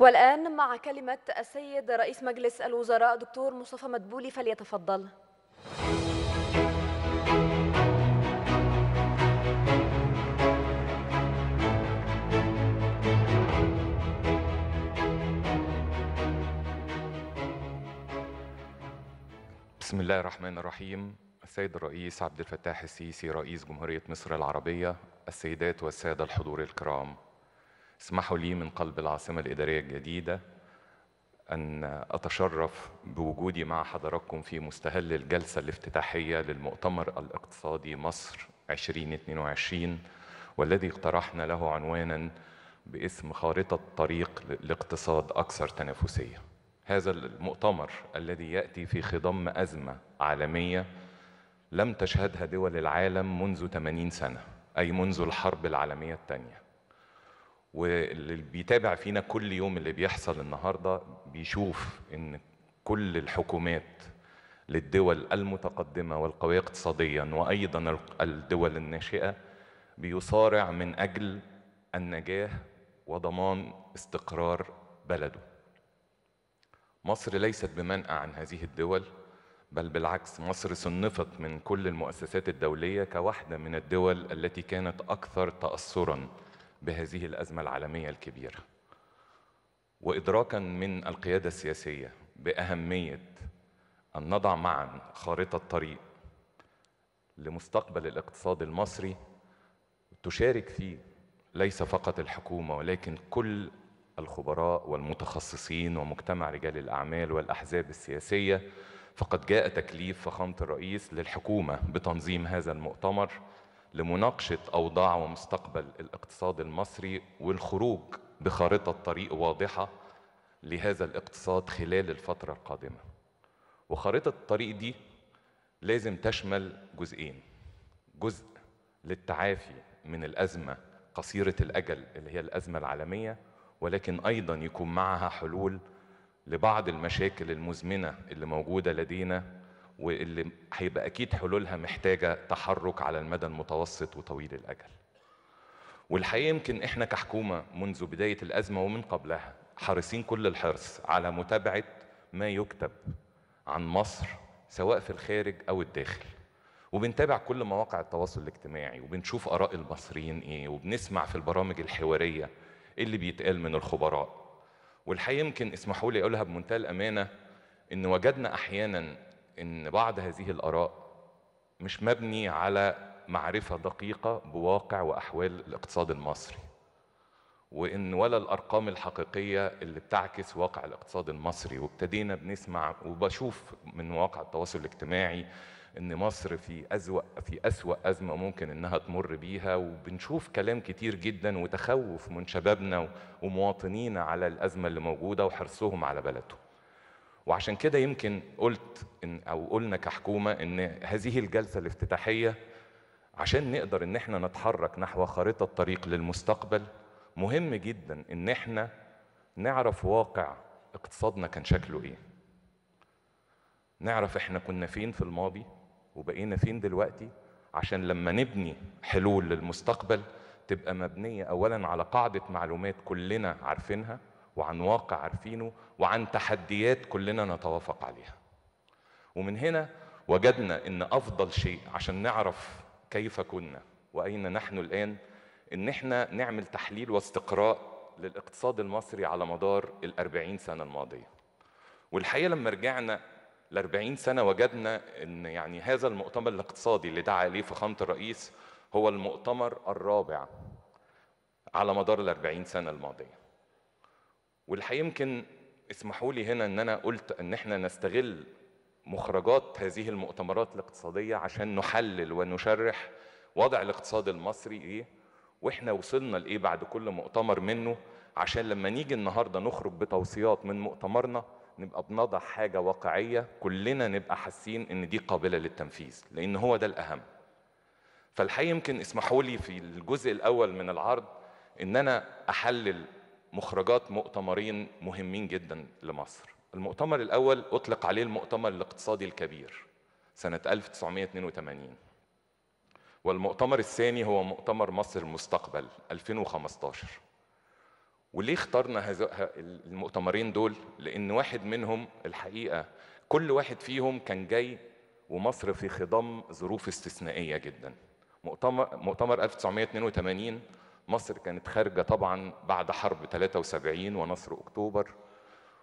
والآن مع كلمة السيد رئيس مجلس الوزراء دكتور مصطفى مدبولي فليتفضل بسم الله الرحمن الرحيم السيد الرئيس عبد الفتاح السيسي رئيس جمهورية مصر العربية السيدات والسادة الحضور الكرام اسمحوا لي من قلب العاصمة الإدارية الجديدة أن أتشرف بوجودي مع حضراتكم في مستهل الجلسة الافتتاحية للمؤتمر الاقتصادي مصر 2022 والذي اقترحنا له عنوانا باسم خارطة طريق لاقتصاد أكثر تنافسية. هذا المؤتمر الذي يأتي في خضم أزمة عالمية لم تشهدها دول العالم منذ 80 سنة أي منذ الحرب العالمية الثانية واللي بيتابع فينا كل يوم اللي بيحصل النهارده بيشوف ان كل الحكومات للدول المتقدمه والقويه اقتصاديا وايضا الدول الناشئه بيصارع من اجل النجاه وضمان استقرار بلده. مصر ليست بمنأى عن هذه الدول بل بالعكس مصر صنفت من كل المؤسسات الدوليه كواحده من الدول التي كانت اكثر تاثرا بهذه الازمه العالميه الكبيره وادراكا من القياده السياسيه باهميه ان نضع معا خارطه طريق لمستقبل الاقتصاد المصري تشارك فيه ليس فقط الحكومه ولكن كل الخبراء والمتخصصين ومجتمع رجال الاعمال والاحزاب السياسيه فقد جاء تكليف فخامه الرئيس للحكومه بتنظيم هذا المؤتمر لمناقشه اوضاع ومستقبل الاقتصاد المصري والخروج بخارطه طريق واضحه لهذا الاقتصاد خلال الفتره القادمه وخارطه الطريق دي لازم تشمل جزئين جزء للتعافي من الازمه قصيره الاجل اللي هي الازمه العالميه ولكن ايضا يكون معها حلول لبعض المشاكل المزمنه اللي موجوده لدينا واللي هيبقى اكيد حلولها محتاجه تحرك على المدى المتوسط وطويل الاجل. والحقيقه يمكن احنا كحكومه منذ بدايه الازمه ومن قبلها حريصين كل الحرص على متابعه ما يكتب عن مصر سواء في الخارج او الداخل. وبنتابع كل مواقع التواصل الاجتماعي وبنشوف اراء المصريين ايه وبنسمع في البرامج الحواريه اللي بيتقال من الخبراء. والحقيقه يمكن اسمحوا لي اقولها بمنتهى الامانه ان وجدنا احيانا ان بعض هذه الاراء مش مبني على معرفه دقيقه بواقع واحوال الاقتصاد المصري وان ولا الارقام الحقيقيه اللي بتعكس واقع الاقتصاد المصري وابتدينا بنسمع وبشوف من مواقع التواصل الاجتماعي ان مصر في اسوا في اسوا ازمه ممكن انها تمر بيها وبنشوف كلام كتير جدا وتخوف من شبابنا ومواطنينا على الازمه اللي موجوده وحرصهم على بلدهم وعشان كده يمكن قلت إن أو قلنا كحكومة إن هذه الجلسة الافتتاحية عشان نقدر إن إحنا نتحرك نحو خريطه طريق للمستقبل مهم جدا إن إحنا نعرف واقع اقتصادنا كان شكله إيه نعرف إحنا كنا فين في الماضي وبقينا فين دلوقتي عشان لما نبني حلول للمستقبل تبقى مبنية أولا على قاعدة معلومات كلنا عارفينها وعن واقع عارفينه وعن تحديات كلنا نتوافق عليها ومن هنا وجدنا ان افضل شيء عشان نعرف كيف كنا واين نحن الان ان احنا نعمل تحليل واستقراء للاقتصاد المصري على مدار الأربعين سنة الماضية والحقيقة لما رجعنا الأربعين سنة وجدنا أن يعني هذا المؤتمر الاقتصادي اللي دعا إليه فخامة الرئيس هو المؤتمر الرابع على مدار الأربعين سنة الماضية والحقيقة يمكن اسمحوا لي هنا ان انا قلت ان احنا نستغل مخرجات هذه المؤتمرات الاقتصاديه عشان نحلل ونشرح وضع الاقتصاد المصري ايه واحنا وصلنا لايه بعد كل مؤتمر منه عشان لما نيجي النهارده نخرج بتوصيات من مؤتمرنا نبقى بنضع حاجه واقعيه كلنا نبقى حاسين ان دي قابله للتنفيذ لان هو ده الاهم فالحقيقه يمكن اسمحوا لي في الجزء الاول من العرض ان انا احلل مخرجات مؤتمرين مهمين جدا لمصر المؤتمر الأول أطلق عليه المؤتمر الاقتصادي الكبير سنة 1982 والمؤتمر الثاني هو مؤتمر مصر المستقبل 2015 وليه اخترنا المؤتمرين دول؟ لأن واحد منهم الحقيقة كل واحد فيهم كان جاي ومصر في خضم ظروف استثنائية جدا مؤتمر مؤتمر 1982 مصر كانت خارجة طبعا بعد حرب 73 ونصر أكتوبر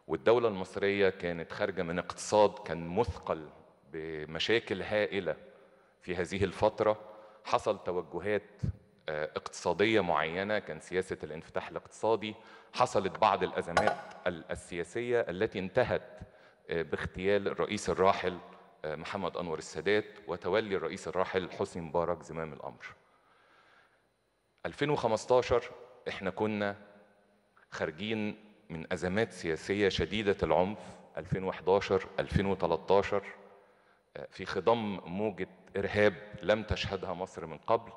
والدولة المصرية كانت خارجة من اقتصاد كان مثقل بمشاكل هائلة في هذه الفترة حصل توجهات آه، اقتصادية معينة كان سياسة الانفتاح الاقتصادي حصلت بعض الأزمات السياسية التي انتهت آه، باغتيال الرئيس الراحل آه، محمد أنور السادات وتولي الرئيس الراحل حسني مبارك زمام الأمر 2015 احنا كنا خارجين من ازمات سياسيه شديده العنف 2011 2013 آه، في خضم موجه ارهاب لم تشهدها مصر من قبل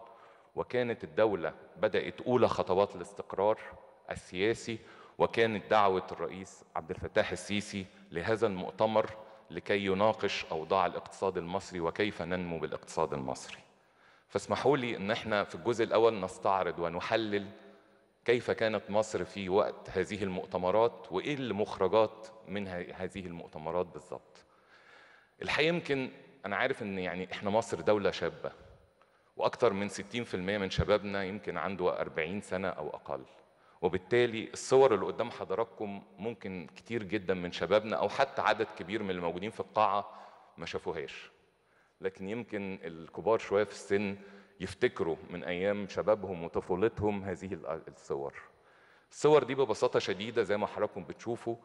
وكانت الدوله بدات اولى خطوات الاستقرار السياسي وكانت دعوه الرئيس عبد الفتاح السيسي لهذا المؤتمر لكي يناقش اوضاع الاقتصاد المصري وكيف ننمو بالاقتصاد المصري فاسمحوا لي ان احنا في الجزء الاول نستعرض ونحلل كيف كانت مصر في وقت هذه المؤتمرات وايه المخرجات من هذه المؤتمرات بالظبط الحقيقه يمكن انا عارف ان يعني احنا مصر دوله شابه واكثر من 60% من شبابنا يمكن عنده 40 سنه او اقل وبالتالي الصور اللي قدام حضراتكم ممكن كتير جدا من شبابنا او حتى عدد كبير من الموجودين في القاعه ما شافوهاش لكن يمكن الكبار شويه في السن يفتكروا من ايام شبابهم وطفولتهم هذه الصور. الصور دي ببساطه شديده زي ما حضراتكم بتشوفوا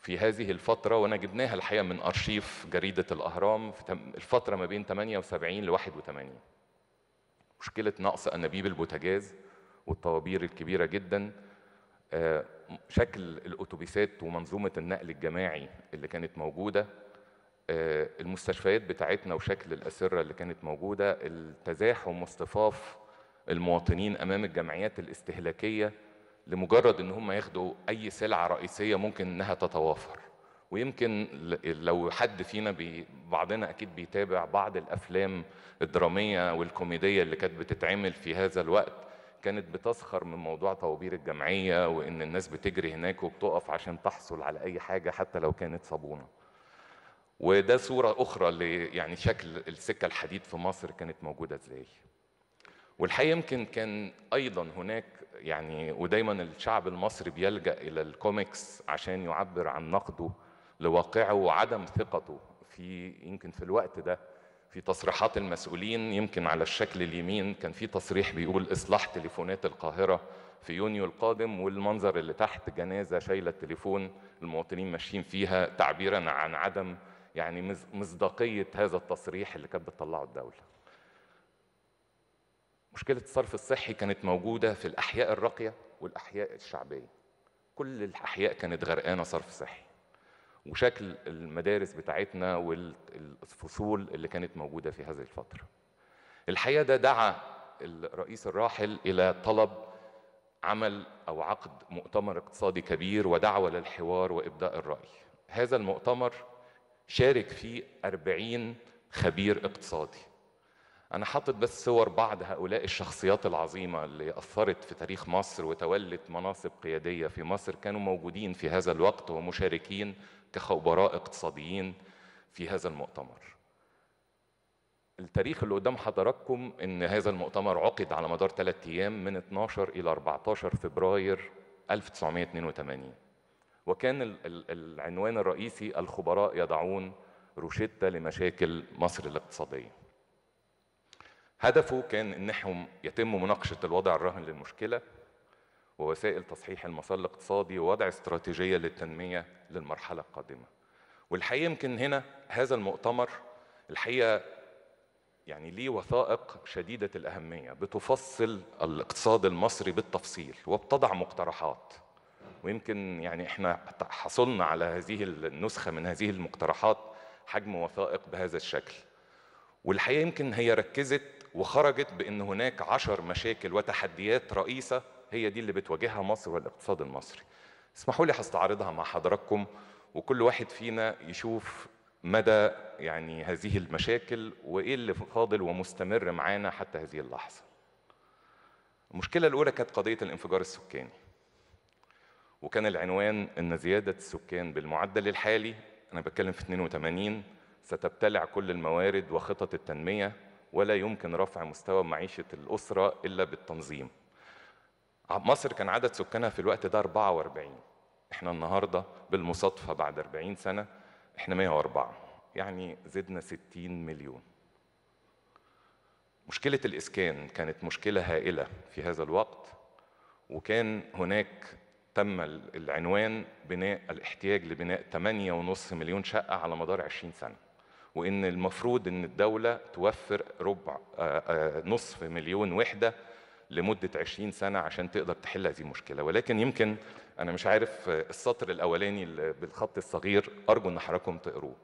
في هذه الفترة وأنا جبناها الحقيقة من أرشيف جريدة الأهرام في الفترة ما بين 78 ل 81 مشكلة نقص أنابيب البوتاجاز والطوابير الكبيرة جدا آه، شكل الأتوبيسات ومنظومة النقل الجماعي اللي كانت موجودة آه، المستشفيات بتاعتنا وشكل الأسرة اللي كانت موجودة التزاحم واصطفاف المواطنين أمام الجمعيات الاستهلاكية لمجرد إن هم ياخدوا أي سلعة رئيسية ممكن إنها تتوافر ويمكن لو حد فينا بي بعضنا أكيد بيتابع بعض الأفلام الدرامية والكوميدية اللي كانت بتتعمل في هذا الوقت كانت بتسخر من موضوع طوابير الجمعية وإن الناس بتجري هناك وبتقف عشان تحصل على أي حاجة حتى لو كانت صابونة وده صورة أخرى يعني شكل السكة الحديد في مصر كانت موجودة إزاي والحقيقة يمكن كان أيضا هناك يعني ودايما الشعب المصري بيلجأ إلى الكوميكس عشان يعبر عن نقده لواقعه وعدم ثقته في يمكن في الوقت ده في تصريحات المسؤولين يمكن على الشكل اليمين كان في تصريح بيقول إصلاح تليفونات القاهرة في يونيو القادم والمنظر اللي تحت جنازة شايلة التليفون المواطنين ماشيين فيها تعبيرا عن عدم يعني مصداقيه هذا التصريح اللي كانت بتطلعه الدوله. مشكله الصرف الصحي كانت موجوده في الاحياء الراقيه والاحياء الشعبيه. كل الاحياء كانت غرقانه صرف صحي. وشكل المدارس بتاعتنا والفصول اللي كانت موجوده في هذه الفتره. الحقيقه ده دعا الرئيس الراحل الى طلب عمل او عقد مؤتمر اقتصادي كبير ودعوه للحوار وابداء الراي. هذا المؤتمر شارك فيه 40 خبير اقتصادي أنا حاطط بس صور بعض هؤلاء الشخصيات العظيمة اللي أثرت في تاريخ مصر وتولت مناصب قيادية في مصر كانوا موجودين في هذا الوقت ومشاركين كخبراء اقتصاديين في هذا المؤتمر التاريخ اللي قدام حضراتكم ان هذا المؤتمر عقد على مدار ثلاثة ايام من 12 الى 14 فبراير 1982 وكان العنوان الرئيسي الخبراء يضعون روشتة لمشاكل مصر الاقتصادية هدفه كان انهم يتم مناقشه الوضع الراهن للمشكله ووسائل تصحيح المسار الاقتصادي ووضع استراتيجيه للتنميه للمرحله القادمه. والحقيقه يمكن هنا هذا المؤتمر الحقيقه يعني ليه وثائق شديده الاهميه بتفصل الاقتصاد المصري بالتفصيل وبتضع مقترحات ويمكن يعني احنا حصلنا على هذه النسخه من هذه المقترحات حجم وثائق بهذا الشكل والحقيقه يمكن هي ركزت وخرجت بان هناك عشر مشاكل وتحديات رئيسه هي دي اللي بتواجهها مصر والاقتصاد المصري اسمحوا لي هستعرضها مع حضراتكم وكل واحد فينا يشوف مدى يعني هذه المشاكل وايه اللي فاضل ومستمر معانا حتى هذه اللحظه المشكله الاولى كانت قضيه الانفجار السكاني وكان العنوان أن زيادة السكان بالمعدل الحالي أنا بتكلم في 82 ستبتلع كل الموارد وخطط التنمية ولا يمكن رفع مستوى معيشة الأسرة إلا بالتنظيم مصر كان عدد سكانها في الوقت ده 44 احنا النهاردة بالمصادفة بعد 40 سنة احنا 104 يعني زدنا 60 مليون مشكلة الإسكان كانت مشكلة هائلة في هذا الوقت وكان هناك تم العنوان بناء الاحتياج لبناء 8.5 مليون شقة على مدار 20 سنة وإن المفروض إن الدولة توفر ربع آه، آه، نصف مليون وحدة لمدة 20 سنة عشان تقدر تحل هذه المشكلة ولكن يمكن أنا مش عارف آه، السطر الأولاني بالخط الصغير أرجو أن حضراتكم تقروه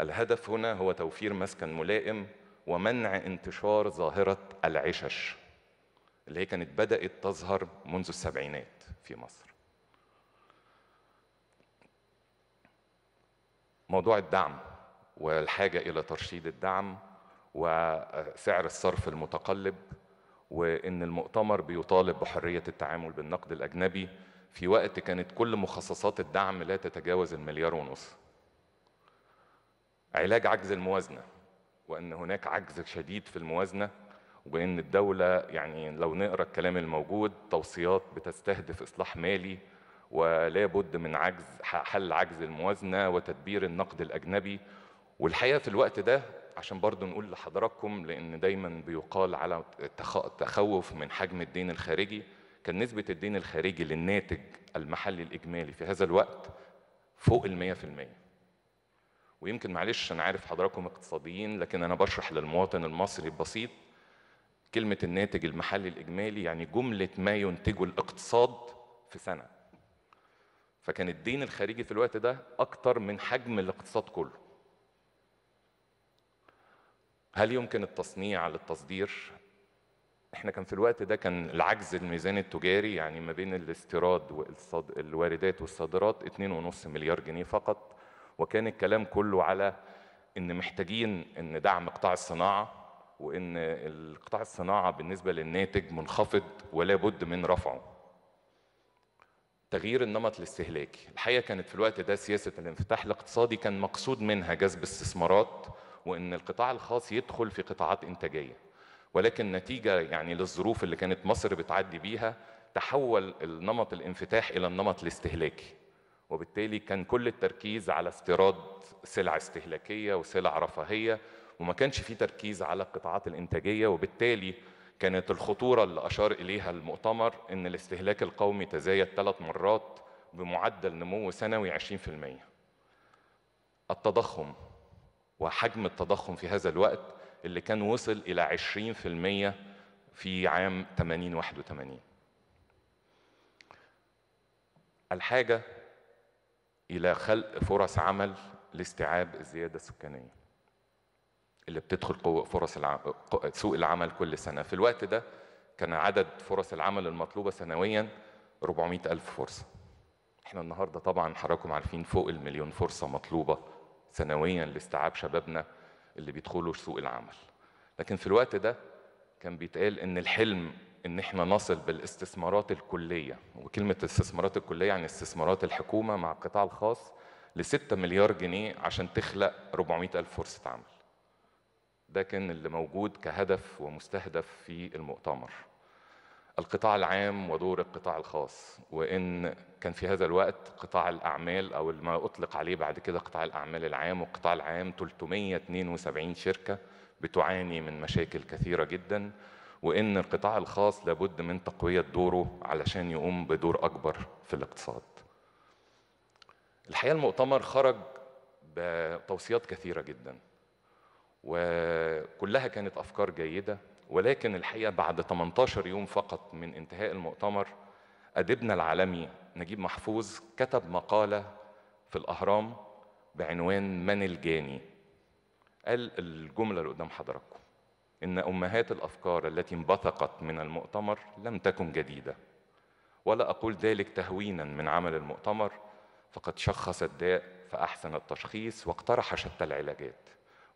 الهدف هنا هو توفير مسكن ملائم ومنع انتشار ظاهرة العشش اللي هي كانت بدأت تظهر منذ السبعينات في مصر موضوع الدعم والحاجة إلى ترشيد الدعم وسعر الصرف المتقلب وإن المؤتمر بيطالب بحرية التعامل بالنقد الأجنبي في وقت كانت كل مخصصات الدعم لا تتجاوز المليار ونص علاج عجز الموازنة وأن هناك عجز شديد في الموازنة وإن الدولة يعني لو نقرأ الكلام الموجود توصيات بتستهدف إصلاح مالي ولا بد من عجز حل عجز الموازنه وتدبير النقد الاجنبي والحقيقه في الوقت ده عشان برضو نقول لحضراتكم لان دايما بيقال على التخوف من حجم الدين الخارجي كان نسبه الدين الخارجي للناتج المحلي الاجمالي في هذا الوقت فوق ال 100% ويمكن معلش انا عارف حضراتكم اقتصاديين لكن انا بشرح للمواطن المصري البسيط كلمه الناتج المحلي الاجمالي يعني جمله ما ينتجه الاقتصاد في سنه فكان الدين الخارجي في الوقت ده أكتر من حجم الاقتصاد كله هل يمكن التصنيع للتصدير؟ احنا كان في الوقت ده كان العجز الميزان التجاري يعني ما بين الاستيراد والواردات والصادرات 2.5 مليار جنيه فقط وكان الكلام كله على ان محتاجين ان دعم قطاع الصناعه وان قطاع الصناعه بالنسبه للناتج منخفض ولا بد من رفعه تغيير النمط الاستهلاكي الحقيقه كانت في الوقت ده سياسه الانفتاح الاقتصادي كان مقصود منها جذب استثمارات وان القطاع الخاص يدخل في قطاعات انتاجيه ولكن نتيجه يعني للظروف اللي كانت مصر بتعدي بيها تحول النمط الانفتاح الى النمط الاستهلاكي وبالتالي كان كل التركيز على استيراد سلع استهلاكيه وسلع رفاهيه وما كانش في تركيز على القطاعات الانتاجيه وبالتالي كانت الخطورة اللي أشار إليها المؤتمر إن الاستهلاك القومي تزايد ثلاث مرات بمعدل نمو سنوي 20%. التضخم وحجم التضخم في هذا الوقت اللي كان وصل إلى 20% في عام 80 81. الحاجة إلى خلق فرص عمل لاستيعاب الزيادة السكانية. اللي بتدخل قوة فرص سوق العمل كل سنة في الوقت ده كان عدد فرص العمل المطلوبة سنويا 400 ألف فرصة احنا النهاردة طبعا حضراتكم عارفين فوق المليون فرصة مطلوبة سنويا لاستيعاب شبابنا اللي بيدخلوا سوق العمل لكن في الوقت ده كان بيتقال ان الحلم ان احنا نصل بالاستثمارات الكليه وكلمه الاستثمارات الكليه يعني استثمارات الحكومه مع القطاع الخاص لستة 6 مليار جنيه عشان تخلق 400 الف فرصه عمل ده كان اللي موجود كهدف ومستهدف في المؤتمر القطاع العام ودور القطاع الخاص وان كان في هذا الوقت قطاع الاعمال او ما اطلق عليه بعد كده قطاع الاعمال العام والقطاع العام 372 شركه بتعاني من مشاكل كثيره جدا وان القطاع الخاص لابد من تقويه دوره علشان يقوم بدور اكبر في الاقتصاد الحقيقه المؤتمر خرج بتوصيات كثيره جدا وكلها كانت افكار جيده ولكن الحقيقه بعد 18 يوم فقط من انتهاء المؤتمر اديبنا العالمي نجيب محفوظ كتب مقاله في الاهرام بعنوان من الجاني قال الجمله اللي قدام حضراتكم ان امهات الافكار التي انبثقت من المؤتمر لم تكن جديده ولا اقول ذلك تهوينا من عمل المؤتمر فقد شخص الداء فاحسن التشخيص واقترح شتى العلاجات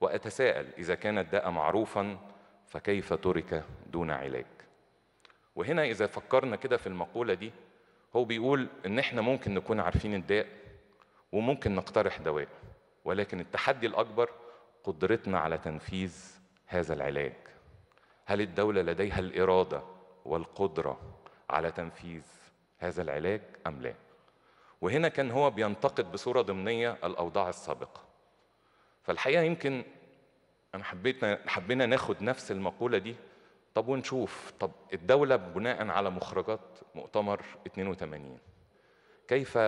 وأتساءل إذا كان الداء معروفا فكيف ترك دون علاج وهنا إذا فكرنا كده في المقولة دي هو بيقول إن إحنا ممكن نكون عارفين الداء وممكن نقترح دواء ولكن التحدي الأكبر قدرتنا على تنفيذ هذا العلاج هل الدولة لديها الإرادة والقدرة على تنفيذ هذا العلاج أم لا وهنا كان هو بينتقد بصورة ضمنية الأوضاع السابقة فالحقيقة يمكن أنا حبيت حبينا ناخد نفس المقولة دي طب ونشوف طب الدولة بناء على مخرجات مؤتمر 82 كيف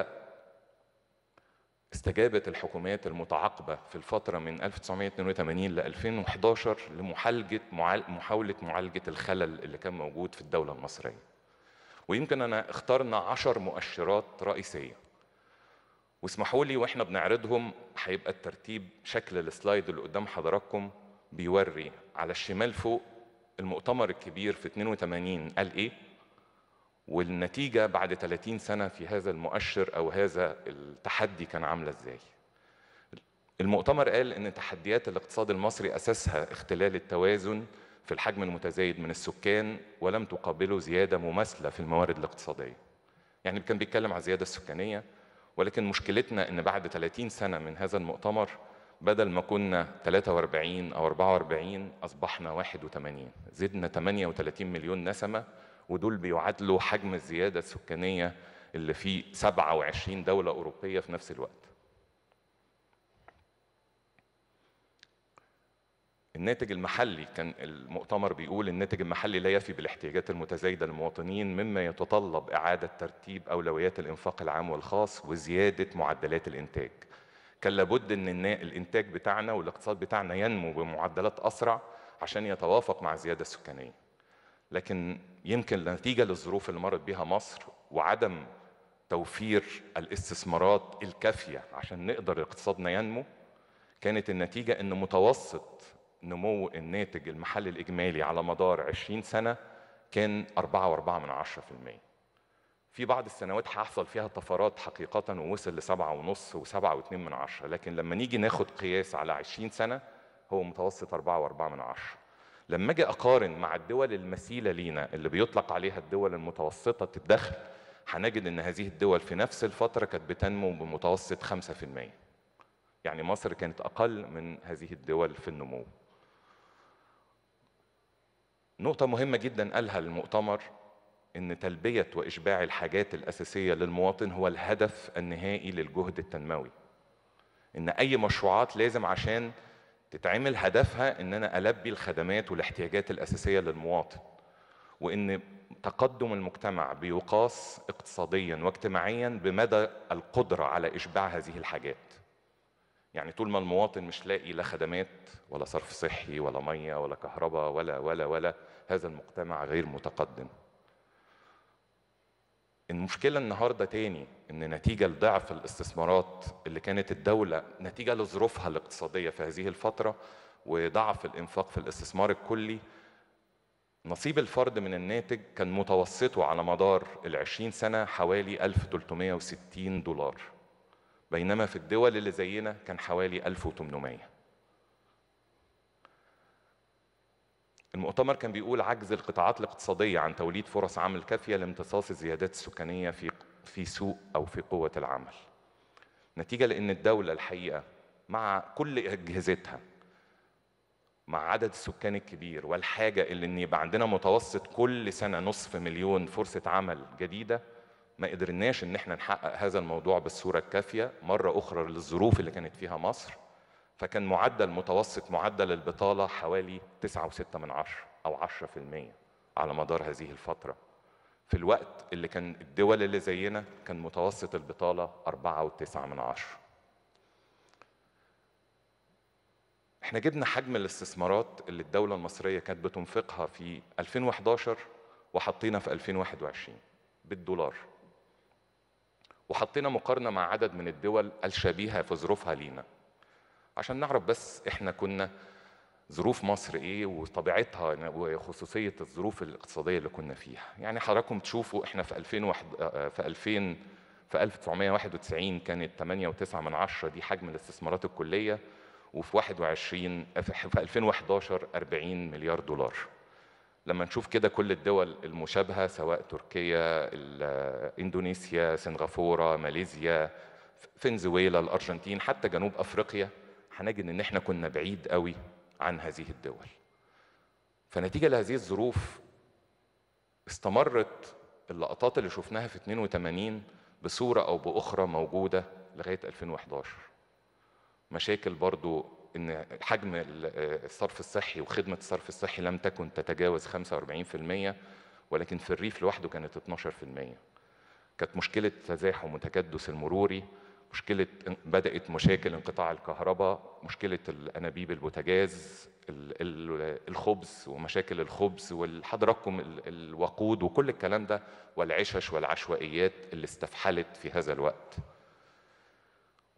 استجابت الحكومات المتعاقبة في الفترة من 1982 ل 2011 لمحالجة محاولة معالجة الخلل اللي كان موجود في الدولة المصرية ويمكن أنا اخترنا عشر مؤشرات رئيسية واسمحوا لي واحنا بنعرضهم هيبقى الترتيب شكل السلايد اللي قدام حضراتكم بيوري على الشمال فوق المؤتمر الكبير في 82 قال ايه والنتيجه بعد 30 سنه في هذا المؤشر او هذا التحدي كان عامله ازاي المؤتمر قال ان تحديات الاقتصاد المصري اساسها اختلال التوازن في الحجم المتزايد من السكان ولم تقابله زياده مماثله في الموارد الاقتصاديه يعني كان بيتكلم على الزياده السكانيه ولكن مشكلتنا ان بعد 30 سنه من هذا المؤتمر بدل ما كنا 43 او 44 اصبحنا 81 زدنا 38 مليون نسمه ودول بيعادلوا حجم الزياده السكانيه اللي في 27 دوله اوروبيه في نفس الوقت الناتج المحلي كان المؤتمر بيقول الناتج المحلي لا يفي بالاحتياجات المتزايدة للمواطنين مما يتطلب إعادة ترتيب أولويات الإنفاق العام والخاص وزيادة معدلات الإنتاج كان لابد أن الإنتاج بتاعنا والاقتصاد بتاعنا ينمو بمعدلات أسرع عشان يتوافق مع الزيادة السكانية لكن يمكن نتيجة للظروف اللي مرت بها مصر وعدم توفير الاستثمارات الكافية عشان نقدر اقتصادنا ينمو كانت النتيجة أن متوسط نمو الناتج المحلي الإجمالي على مدار 20 سنة كان 4.4 في بعض السنوات هيحصل فيها طفرات حقيقة ووصل ل 7.5 و 7.2 لكن لما نيجي ناخد قياس على 20 سنة هو متوسط 4.4 لما أجي أقارن مع الدول المثيلة لينا اللي بيطلق عليها الدول المتوسطة الدخل هنجد إن هذه الدول في نفس الفترة كانت بتنمو بمتوسط 5% يعني مصر كانت أقل من هذه الدول في النمو نقطة مهمة جدا قالها المؤتمر إن تلبية وإشباع الحاجات الأساسية للمواطن هو الهدف النهائي للجهد التنموي. إن أي مشروعات لازم عشان تتعمل هدفها إن أنا ألبي الخدمات والاحتياجات الأساسية للمواطن. وإن تقدم المجتمع بيقاس اقتصاديا واجتماعيا بمدى القدرة على إشباع هذه الحاجات. يعني طول ما المواطن مش لاقي لا خدمات ولا صرف صحي ولا ميه ولا كهرباء ولا ولا ولا هذا المجتمع غير متقدم. المشكله النهارده تاني ان نتيجه لضعف الاستثمارات اللي كانت الدوله نتيجه لظروفها الاقتصاديه في هذه الفتره وضعف الانفاق في الاستثمار الكلي نصيب الفرد من الناتج كان متوسطه على مدار ال 20 سنه حوالي 1360 دولار بينما في الدول اللي زينا كان حوالي 1800 المؤتمر كان بيقول عجز القطاعات الاقتصادية عن توليد فرص عمل كافية لامتصاص الزيادات السكانية في في سوق أو في قوة العمل. نتيجة لأن الدولة الحقيقة مع كل أجهزتها مع عدد السكان الكبير والحاجة اللي إن يبقى عندنا متوسط كل سنة نصف مليون فرصة عمل جديدة ما قدرناش ان احنا نحقق هذا الموضوع بالصوره الكافيه مره اخرى للظروف اللي كانت فيها مصر فكان معدل متوسط معدل البطاله حوالي 9.6 من 10 او 10% على مدار هذه الفتره في الوقت اللي كان الدول اللي زينا كان متوسط البطاله 4.9 من 10 احنا جبنا حجم الاستثمارات اللي الدولة المصرية كانت بتنفقها في 2011 وحطينا في 2021 بالدولار وحطينا مقارنه مع عدد من الدول الشبيهه في ظروفها لينا عشان نعرف بس احنا كنا ظروف مصر ايه وطبيعتها وخصوصيه الظروف الاقتصاديه اللي كنا فيها يعني حضراتكم تشوفوا احنا في 2000 آه، آه، في 2000 في 1991 كانت 8.9 من 10 دي حجم الاستثمارات الكليه وفي 21 آه، في 2011 40 مليار دولار لما نشوف كده كل الدول المشابهه سواء تركيا اندونيسيا سنغافوره ماليزيا فنزويلا الارجنتين حتى جنوب افريقيا هنجد ان احنا كنا بعيد قوي عن هذه الدول فنتيجه لهذه الظروف استمرت اللقطات اللي شفناها في 82 بصوره او باخرى موجوده لغايه 2011 مشاكل برضو ان حجم الصرف الصحي وخدمه الصرف الصحي لم تكن تتجاوز 45% ولكن في الريف لوحده كانت 12% كانت مشكله تزاحم وتكدس المروري مشكله بدات مشاكل انقطاع الكهرباء مشكله الانابيب البوتاجاز الخبز ومشاكل الخبز وحضراتكم الوقود وكل الكلام ده والعشش والعشوائيات اللي استفحلت في هذا الوقت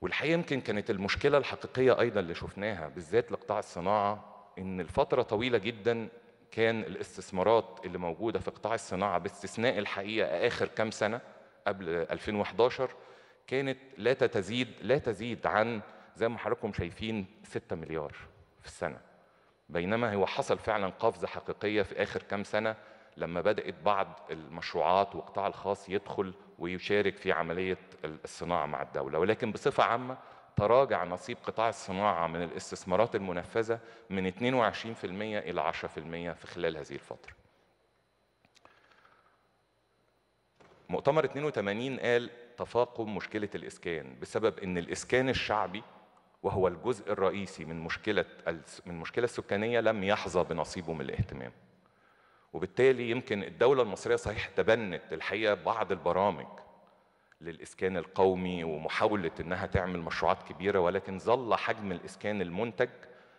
والحقيقه يمكن كانت المشكله الحقيقيه ايضا اللي شفناها بالذات لقطاع الصناعه ان لفتره طويله جدا كان الاستثمارات اللي موجوده في قطاع الصناعه باستثناء الحقيقه اخر كام سنه قبل 2011 كانت لا تزيد لا تزيد عن زي ما حضراتكم شايفين 6 مليار في السنه بينما هو حصل فعلا قفزه حقيقيه في اخر كام سنه لما بدات بعض المشروعات والقطاع الخاص يدخل ويشارك في عمليه الصناعه مع الدوله ولكن بصفه عامه تراجع نصيب قطاع الصناعه من الاستثمارات المنفذه من 22% الى 10% في خلال هذه الفتره. مؤتمر 82 قال تفاقم مشكله الاسكان بسبب ان الاسكان الشعبي وهو الجزء الرئيسي من مشكله من المشكله السكانيه لم يحظى بنصيبه من الاهتمام. وبالتالي يمكن الدولة المصرية صحيح تبنت الحقيقة بعض البرامج للإسكان القومي ومحاولة إنها تعمل مشروعات كبيرة ولكن ظل حجم الإسكان المنتج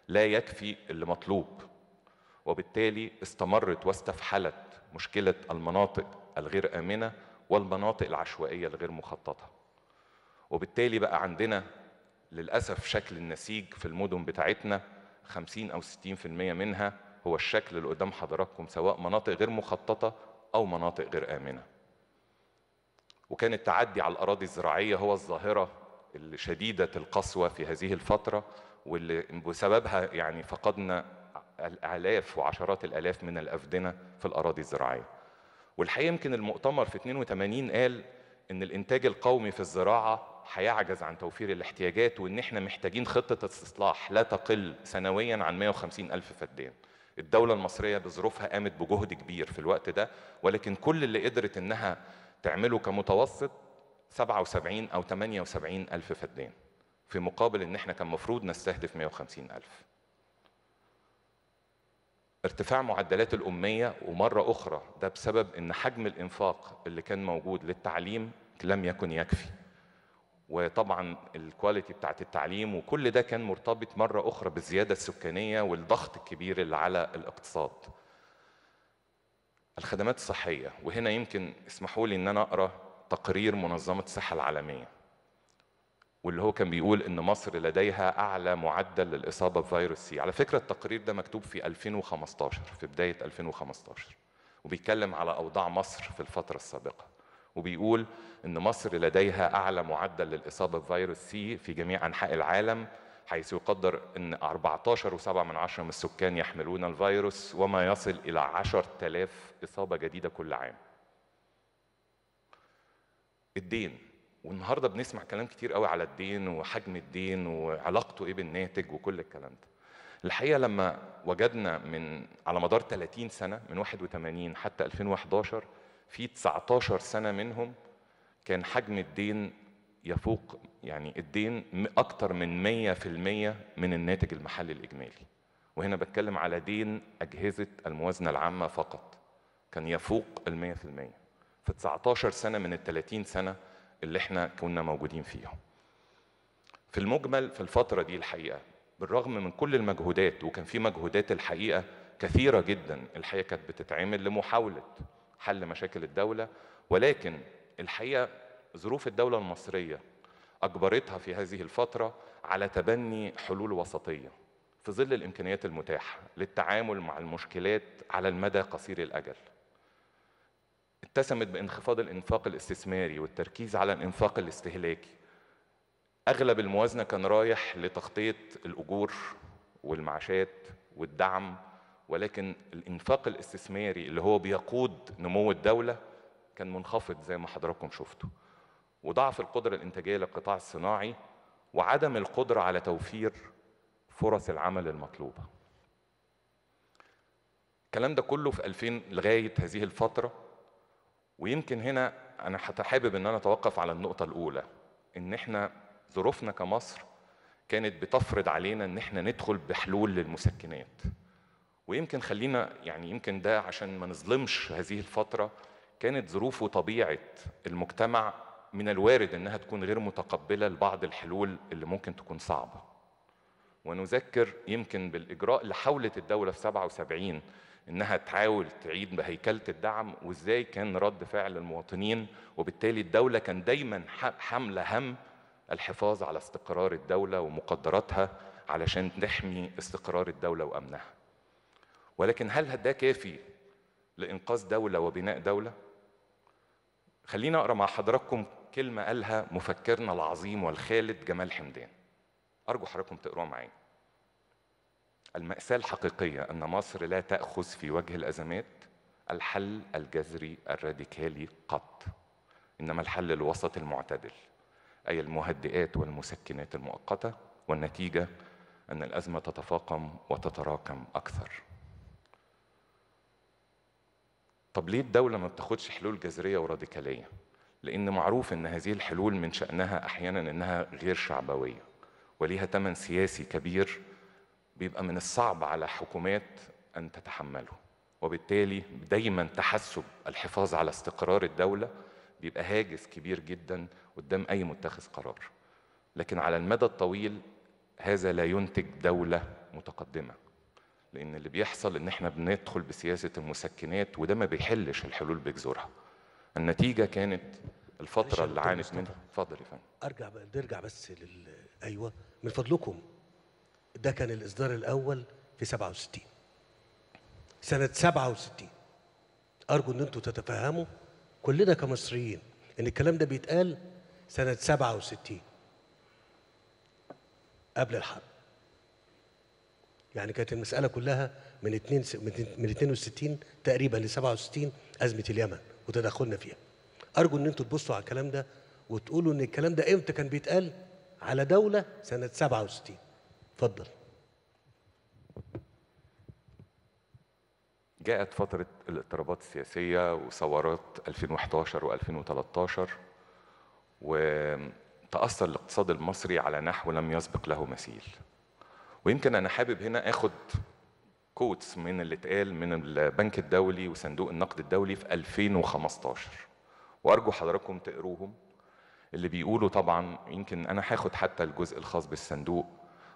لا يكفي اللي مطلوب وبالتالي استمرت واستفحلت مشكلة المناطق الغير آمنة والمناطق العشوائية الغير مخططة وبالتالي بقى عندنا للأسف شكل النسيج في المدن بتاعتنا 50 أو 60% منها هو الشكل اللي قدام حضراتكم سواء مناطق غير مخططه او مناطق غير امنه وكان التعدي على الاراضي الزراعيه هو الظاهره الشديده القسوه في هذه الفتره واللي بسببها يعني فقدنا الالاف وعشرات الالاف من الافدنه في الاراضي الزراعيه والحقيقه يمكن المؤتمر في 82 قال ان الانتاج القومي في الزراعه هيعجز عن توفير الاحتياجات وان احنا محتاجين خطه استصلاح لا تقل سنويا عن 150 الف فدان الدولة المصرية بظروفها قامت بجهد كبير في الوقت ده ولكن كل اللي قدرت إنها تعمله كمتوسط 77 أو 78 ألف فدان في مقابل إن إحنا كان المفروض نستهدف 150 ألف ارتفاع معدلات الأمية ومرة أخرى ده بسبب إن حجم الإنفاق اللي كان موجود للتعليم لم يكن يكفي وطبعا الكواليتي بتاعت التعليم وكل ده كان مرتبط مرة أخرى بالزيادة السكانية والضغط الكبير اللي على الاقتصاد الخدمات الصحية وهنا يمكن اسمحوا لي أن أنا أقرأ تقرير منظمة الصحة العالمية واللي هو كان بيقول ان مصر لديها اعلى معدل للاصابه بفيروس سي على فكره التقرير ده مكتوب في 2015 في بدايه 2015 وبيتكلم على اوضاع مصر في الفتره السابقه وبيقول ان مصر لديها اعلى معدل للاصابه بفيروس سي في جميع انحاء العالم حيث يقدر ان 14.7 من السكان يحملون الفيروس وما يصل الى 10000 اصابه جديده كل عام. الدين والنهارده بنسمع كلام كتير قوي على الدين وحجم الدين وعلاقته ايه بالناتج وكل الكلام ده. الحقيقه لما وجدنا من على مدار 30 سنه من 81 حتى 2011 في 19 سنة منهم كان حجم الدين يفوق يعني الدين أكتر من 100% من الناتج المحلي الإجمالي وهنا بتكلم على دين أجهزة الموازنة العامة فقط كان يفوق ال 100% في 19 سنة من ال 30 سنة اللي احنا كنا موجودين فيهم في المجمل في الفترة دي الحقيقة بالرغم من كل المجهودات وكان في مجهودات الحقيقة كثيرة جدا الحقيقة كانت بتتعمل لمحاولة حل مشاكل الدولة ولكن الحقيقة ظروف الدولة المصرية أجبرتها في هذه الفترة على تبني حلول وسطية في ظل الإمكانيات المتاحة للتعامل مع المشكلات على المدى قصير الأجل اتسمت بانخفاض الإنفاق الاستثماري والتركيز على الإنفاق الاستهلاكي أغلب الموازنة كان رايح لتغطية الأجور والمعاشات والدعم ولكن الانفاق الاستثماري اللي هو بيقود نمو الدوله كان منخفض زي ما حضراتكم شفتوا وضعف القدره الانتاجيه للقطاع الصناعي وعدم القدره على توفير فرص العمل المطلوبه الكلام ده كله في 2000 لغايه هذه الفتره ويمكن هنا انا حابب ان انا اتوقف على النقطه الاولى ان احنا ظروفنا كمصر كانت بتفرض علينا ان احنا ندخل بحلول للمسكنات ويمكن خلينا يعني يمكن ده عشان ما نظلمش هذه الفتره كانت ظروف وطبيعه المجتمع من الوارد انها تكون غير متقبله لبعض الحلول اللي ممكن تكون صعبه. ونذكر يمكن بالاجراء اللي حاولت الدوله في 77 انها تحاول تعيد بهيكله الدعم وازاي كان رد فعل المواطنين وبالتالي الدوله كان دايما حامله هم الحفاظ على استقرار الدوله ومقدراتها علشان تحمي استقرار الدوله وامنها. ولكن هل ده كافي لإنقاذ دولة وبناء دولة؟ خلينا أقرأ مع حضراتكم كلمة قالها مفكرنا العظيم والخالد جمال حمدان أرجو حضراتكم تقروا معايا المأساة الحقيقية أن مصر لا تأخذ في وجه الأزمات الحل الجذري الراديكالي قط إنما الحل الوسط المعتدل أي المهدئات والمسكنات المؤقتة والنتيجة أن الأزمة تتفاقم وتتراكم أكثر طب ليه الدولة ما بتاخدش حلول جذرية وراديكالية؟ لأن معروف إن هذه الحلول من شأنها أحيانا إنها غير شعبوية وليها ثمن سياسي كبير بيبقى من الصعب على حكومات أن تتحمله وبالتالي دايما تحسب الحفاظ على استقرار الدولة بيبقى هاجس كبير جدا قدام أي متخذ قرار لكن على المدى الطويل هذا لا ينتج دولة متقدمة لان اللي بيحصل ان احنا بندخل بسياسه المسكنات وده ما بيحلش الحلول بجذورها النتيجه كانت الفتره اللي عانت منها اتفضل يا فندم ارجع بقى نرجع بس لل ايوه من فضلكم ده كان الاصدار الاول في 67 سنه 67 ارجو ان انتم تتفهموا كلنا كمصريين ان الكلام ده بيتقال سنه 67 قبل الحرب يعني كانت المسألة كلها من 2 من 62 تقريبا ل 67 أزمة اليمن وتدخلنا فيها. أرجو إن أنتوا تبصوا على الكلام ده وتقولوا إن الكلام ده إمتى كان بيتقال على دولة سنة 67. اتفضل. جاءت فترة الاضطرابات السياسية وثورات 2011 و2013 وتأثر الاقتصاد المصري على نحو لم يسبق له مثيل ويمكن انا حابب هنا اخد كوتس من اللي اتقال من البنك الدولي وصندوق النقد الدولي في 2015 وارجو حضراتكم تقروهم اللي بيقولوا طبعا يمكن انا هاخد حتى الجزء الخاص بالصندوق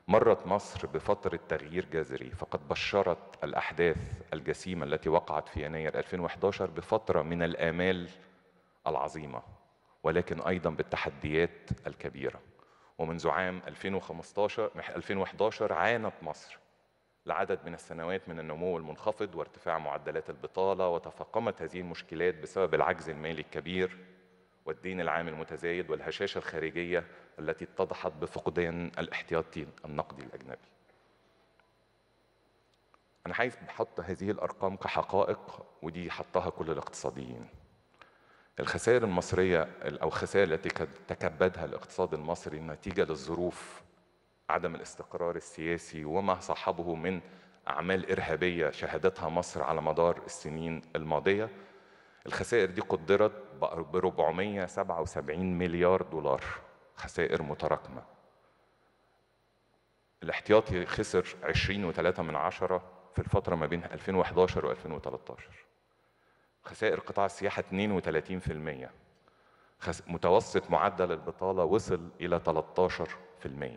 مرت مصر بفترة تغيير جذري فقد بشرت الأحداث الجسيمة التي وقعت في يناير 2011 بفترة من الآمال العظيمة ولكن أيضا بالتحديات الكبيرة ومنذ عام 2015 2011 عانت مصر لعدد من السنوات من النمو المنخفض وارتفاع معدلات البطالة وتفاقمت هذه المشكلات بسبب العجز المالي الكبير والدين العام المتزايد والهشاشة الخارجية التي اتضحت بفقدان الاحتياطي النقدي الأجنبي أنا عايز بحط هذه الأرقام كحقائق ودي حطها كل الاقتصاديين الخسائر المصرية أو الخسائر التي تكبدها الاقتصاد المصري نتيجة للظروف عدم الاستقرار السياسي وما صاحبه من أعمال إرهابية شهدتها مصر على مدار السنين الماضية الخسائر دي قدرت ب 477 مليار دولار خسائر متراكمة الاحتياطي خسر 20.3 في الفترة ما بين 2011 و 2013 خسائر قطاع السياحة 32% متوسط معدل البطالة وصل إلى 13%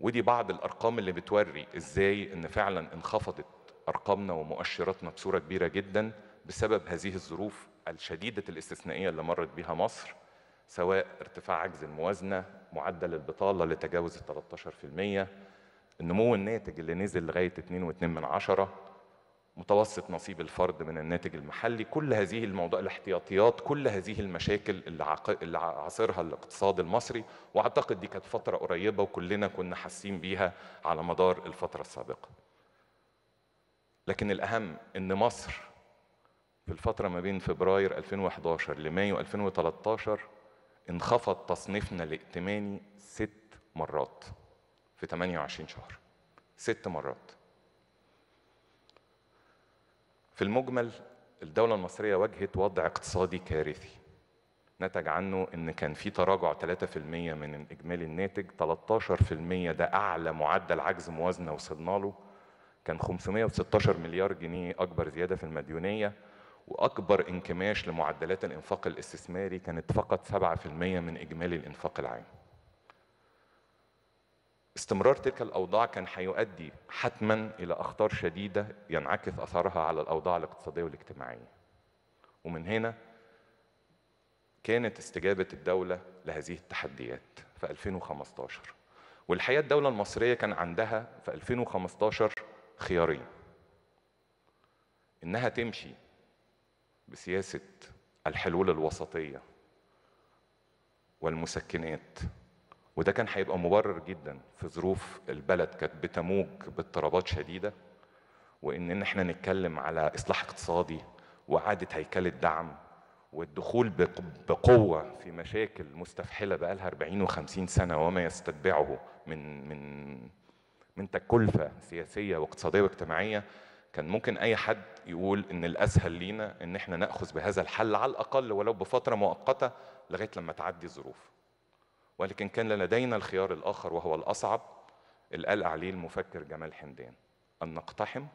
ودي بعض الأرقام اللي بتوري إزاي إن فعلا انخفضت أرقامنا ومؤشراتنا بصورة كبيرة جدا بسبب هذه الظروف الشديدة الاستثنائية اللي مرت بها مصر سواء ارتفاع عجز الموازنة معدل البطالة اللي تجاوز ال 13% النمو الناتج اللي نزل لغاية 2.2 من عشرة متوسط نصيب الفرد من الناتج المحلي كل هذه الموضوع الاحتياطيات كل هذه المشاكل اللي, اللي عاصرها الاقتصاد المصري واعتقد دي كانت فتره قريبه وكلنا كنا حاسين بيها على مدار الفتره السابقه لكن الاهم ان مصر في الفتره ما بين فبراير 2011 لمايو 2013 انخفض تصنيفنا الائتماني ست مرات في 28 شهر ست مرات في المجمل الدولة المصرية واجهت وضع اقتصادي كارثي نتج عنه ان كان في تراجع 3% من اجمالي الناتج 13% ده اعلى معدل عجز موازنه وصلنا له كان 516 مليار جنيه اكبر زياده في المديونيه واكبر انكماش لمعدلات الانفاق الاستثماري كانت فقط 7% من اجمالي الانفاق العام استمرار تلك الأوضاع كان هيؤدي حتما إلى أخطار شديدة ينعكس أثرها على الأوضاع الاقتصادية والاجتماعية ومن هنا كانت استجابة الدولة لهذه التحديات في 2015 والحقيقة الدولة المصرية كان عندها في 2015 خيارين إنها تمشي بسياسة الحلول الوسطية والمسكنات وده كان هيبقى مبرر جدا في ظروف البلد كانت بتموج باضطرابات شديده وان ان احنا نتكلم على اصلاح اقتصادي واعاده هيكله دعم والدخول بقوه في مشاكل مستفحله بقى لها 40 و50 سنه وما يستتبعه من من من تكلفه سياسيه واقتصاديه واجتماعيه كان ممكن اي حد يقول ان الاسهل لينا ان احنا ناخذ بهذا الحل على الاقل ولو بفتره مؤقته لغايه لما تعدي الظروف ولكن كان لدينا الخيار الآخر وهو الأصعب اللي قال عليه المفكر جمال حمدان أن نقتحم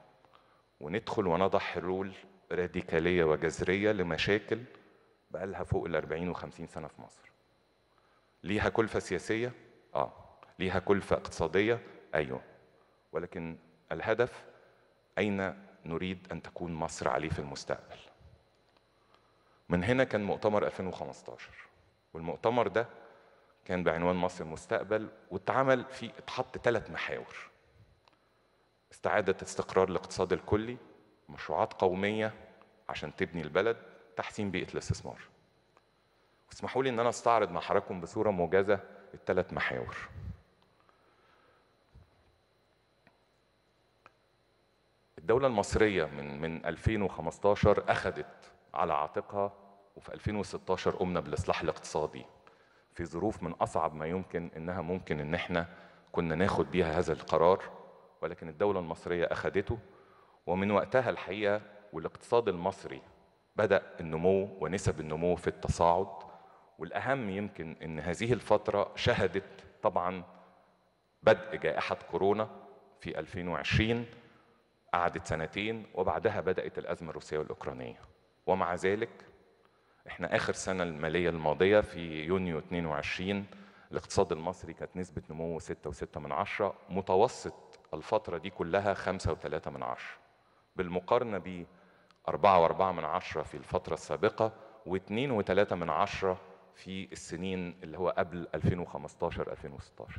وندخل ونضع حلول راديكالية وجذرية لمشاكل بقى لها فوق ال 40 و 50 سنة في مصر. ليها كلفة سياسية؟ آه. ليها كلفة اقتصادية؟ أيوه. ولكن الهدف أين نريد أن تكون مصر عليه في المستقبل؟ من هنا كان مؤتمر 2015 والمؤتمر ده كان بعنوان مصر المستقبل واتعمل في اتحط ثلاث محاور استعادة استقرار الاقتصاد الكلي مشروعات قومية عشان تبني البلد تحسين بيئة الاستثمار اسمحوا لي ان انا استعرض مع حضراتكم بصورة موجزة الثلاث محاور الدولة المصرية من من 2015 أخذت على عاتقها وفي 2016 قمنا بالإصلاح الاقتصادي في ظروف من أصعب ما يمكن إنها ممكن إن إحنا كنا ناخد بيها هذا القرار ولكن الدولة المصرية أخدته ومن وقتها الحقيقة والاقتصاد المصري بدأ النمو ونسب النمو في التصاعد والأهم يمكن إن هذه الفترة شهدت طبعا بدء جائحة كورونا في 2020 قعدت سنتين وبعدها بدأت الأزمة الروسية والأوكرانية ومع ذلك احنا اخر سنه الماليه الماضيه في يونيو 22 الاقتصاد المصري كانت نسبه نمو 6.6 من عشرة متوسط الفتره دي كلها 5.3 من عشرة بالمقارنه ب 4.4 من عشرة في الفتره السابقه و2.3 من عشرة في السنين اللي هو قبل 2015 2016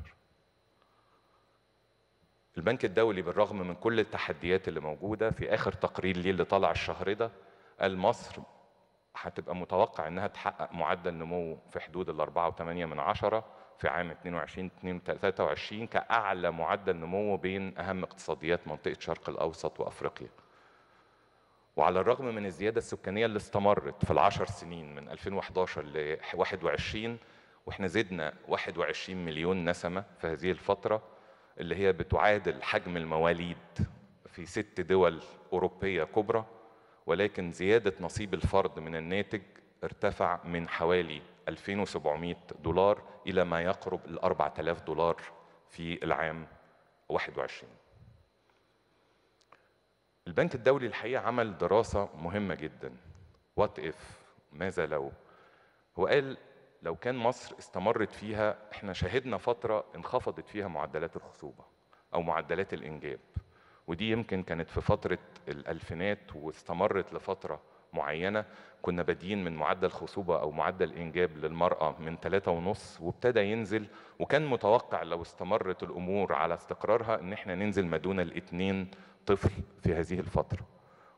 البنك الدولي بالرغم من كل التحديات اللي موجوده في اخر تقرير ليه اللي طلع الشهر ده قال مصر هتبقى متوقع انها تحقق معدل نمو في حدود ال 4.8 من عشرة في عام 22 23 كاعلى معدل نمو بين اهم اقتصاديات منطقه الشرق الاوسط وافريقيا. وعلى الرغم من الزياده السكانيه اللي استمرت في العشر سنين من 2011 ل 21 واحنا زدنا 21 مليون نسمه في هذه الفتره اللي هي بتعادل حجم المواليد في ست دول اوروبيه كبرى ولكن زيادة نصيب الفرد من الناتج ارتفع من حوالي 2700 دولار إلى ما يقرب ال 4000 دولار في العام 21 البنك الدولي الحقيقة عمل دراسة مهمة جدا وات اف ماذا لو هو قال لو كان مصر استمرت فيها احنا شهدنا فترة انخفضت فيها معدلات الخصوبة أو معدلات الإنجاب ودي يمكن كانت في فترة الألفينات واستمرت لفترة معينة كنا بادئين من معدل خصوبة أو معدل إنجاب للمرأة من ثلاثة ونص وابتدى ينزل وكان متوقع لو استمرت الأمور على استقرارها إن إحنا ننزل ما دون الاثنين طفل في هذه الفترة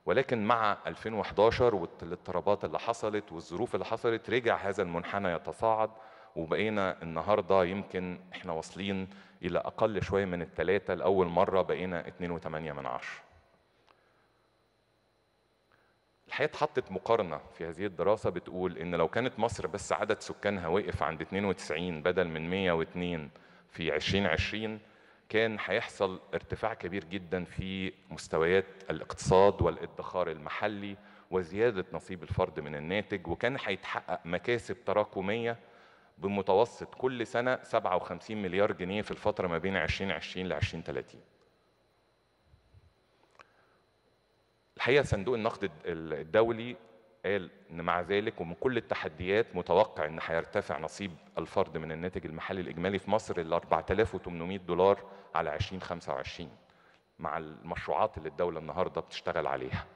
ولكن مع 2011 والاضطرابات اللي حصلت والظروف اللي حصلت رجع هذا المنحنى يتصاعد وبقينا النهارده يمكن احنا واصلين الى اقل شويه من الثلاثه لاول مره بقينا 2.8 من عشر الحقيقه اتحطت مقارنه في هذه الدراسه بتقول ان لو كانت مصر بس عدد سكانها وقف عند 92 بدل من 102 في 2020 كان هيحصل ارتفاع كبير جدا في مستويات الاقتصاد والادخار المحلي وزياده نصيب الفرد من الناتج وكان هيتحقق مكاسب تراكميه بمتوسط كل سنة 57 مليار جنيه في الفترة ما بين 2020 ل 2030 الحقيقة صندوق النقد الدولي قال ان مع ذلك ومن كل التحديات متوقع ان هيرتفع نصيب الفرد من الناتج المحلي الاجمالي في مصر ل 4800 دولار على 2025 مع المشروعات اللي الدوله النهارده بتشتغل عليها.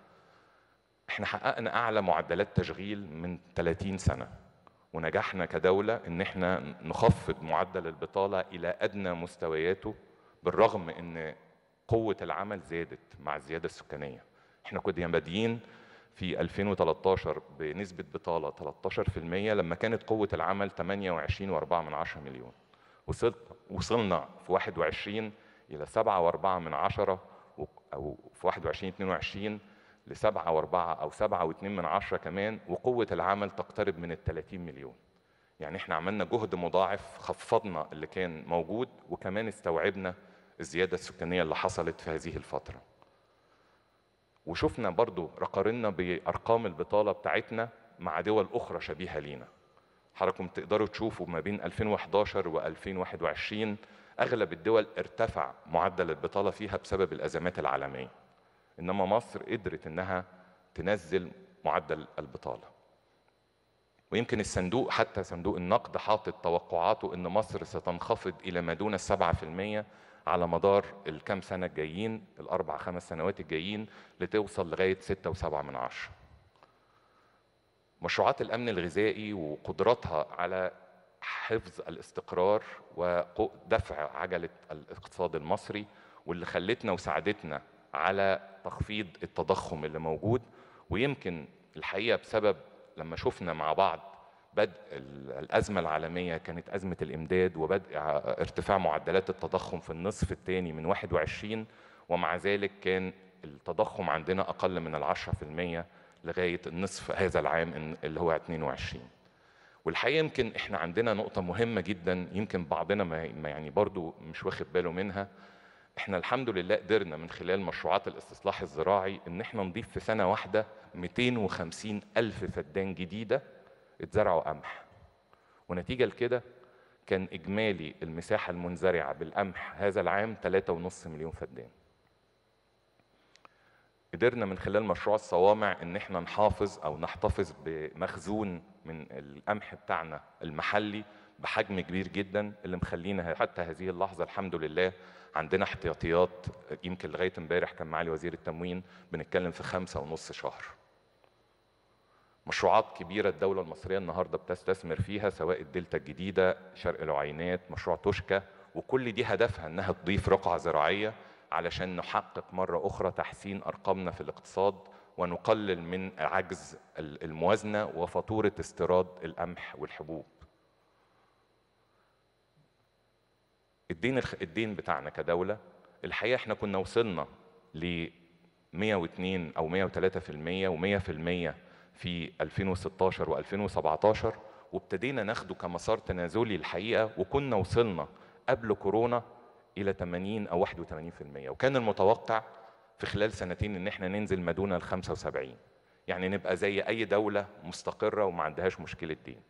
احنا حققنا اعلى معدلات تشغيل من 30 سنه ونجحنا كدولة إن إحنا نخفض معدل البطالة إلى أدنى مستوياته بالرغم إن قوة العمل زادت مع الزيادة السكانية إحنا كنا بادئين في 2013 بنسبة بطالة 13% لما كانت قوة العمل 28.4 من 10 مليون وصلت وصلنا في 21 إلى 7.4 من 10 أو في 21 22 لسبعة وأربعة أو سبعة واتنين من عشرة كمان وقوة العمل تقترب من 30 مليون يعني احنا عملنا جهد مضاعف خفضنا اللي كان موجود وكمان استوعبنا الزيادة السكانية اللي حصلت في هذه الفترة وشفنا برضو رقارنا بأرقام البطالة بتاعتنا مع دول أخرى شبيهة لينا حضراتكم تقدروا تشوفوا ما بين 2011 و 2021 أغلب الدول ارتفع معدل البطالة فيها بسبب الأزمات العالمية انما مصر قدرت انها تنزل معدل البطاله ويمكن الصندوق حتى صندوق النقد حاطط توقعاته ان مصر ستنخفض الى ما دون 7% على مدار الكام سنة الجايين الأربع خمس سنوات الجايين لتوصل لغاية 6.7%. من عشرة مشروعات الأمن الغذائي وقدرتها على حفظ الاستقرار ودفع عجلة الاقتصاد المصري واللي خلتنا وساعدتنا على تخفيض التضخم اللي موجود ويمكن الحقيقه بسبب لما شفنا مع بعض بدء الازمه العالميه كانت ازمه الامداد وبدء ارتفاع معدلات التضخم في النصف الثاني من 21 ومع ذلك كان التضخم عندنا اقل من ال 10% لغايه النصف هذا العام اللي هو 22 والحقيقه يمكن احنا عندنا نقطه مهمه جدا يمكن بعضنا ما يعني برضو مش واخد باله منها احنا الحمد لله قدرنا من خلال مشروعات الاستصلاح الزراعي ان احنا نضيف في سنه واحده 250 الف فدان جديده اتزرعوا قمح ونتيجه لكده كان اجمالي المساحه المنزرعه بالقمح هذا العام 3.5 مليون فدان قدرنا من خلال مشروع الصوامع ان احنا نحافظ او نحتفظ بمخزون من القمح بتاعنا المحلي بحجم كبير جدا اللي مخلينا حتى هذه اللحظه الحمد لله عندنا احتياطيات يمكن لغايه امبارح كان معالي وزير التموين بنتكلم في خمسة ونص شهر مشروعات كبيرة الدولة المصرية النهاردة بتستثمر فيها سواء الدلتا الجديدة شرق العينات مشروع توشكا وكل دي هدفها أنها تضيف رقعة زراعية علشان نحقق مرة أخرى تحسين أرقامنا في الاقتصاد ونقلل من عجز الموازنة وفاتورة استيراد القمح والحبوب الدين الدين بتاعنا كدوله الحقيقه احنا كنا وصلنا ل 102 او 103% و100% في 2016 و2017 وابتدينا ناخده كمسار تنازلي الحقيقه وكنا وصلنا قبل كورونا الى 80 او 81% وكان المتوقع في خلال سنتين ان احنا ننزل ما دون ال 75 يعني نبقى زي اي دوله مستقره وما عندهاش مشكله دين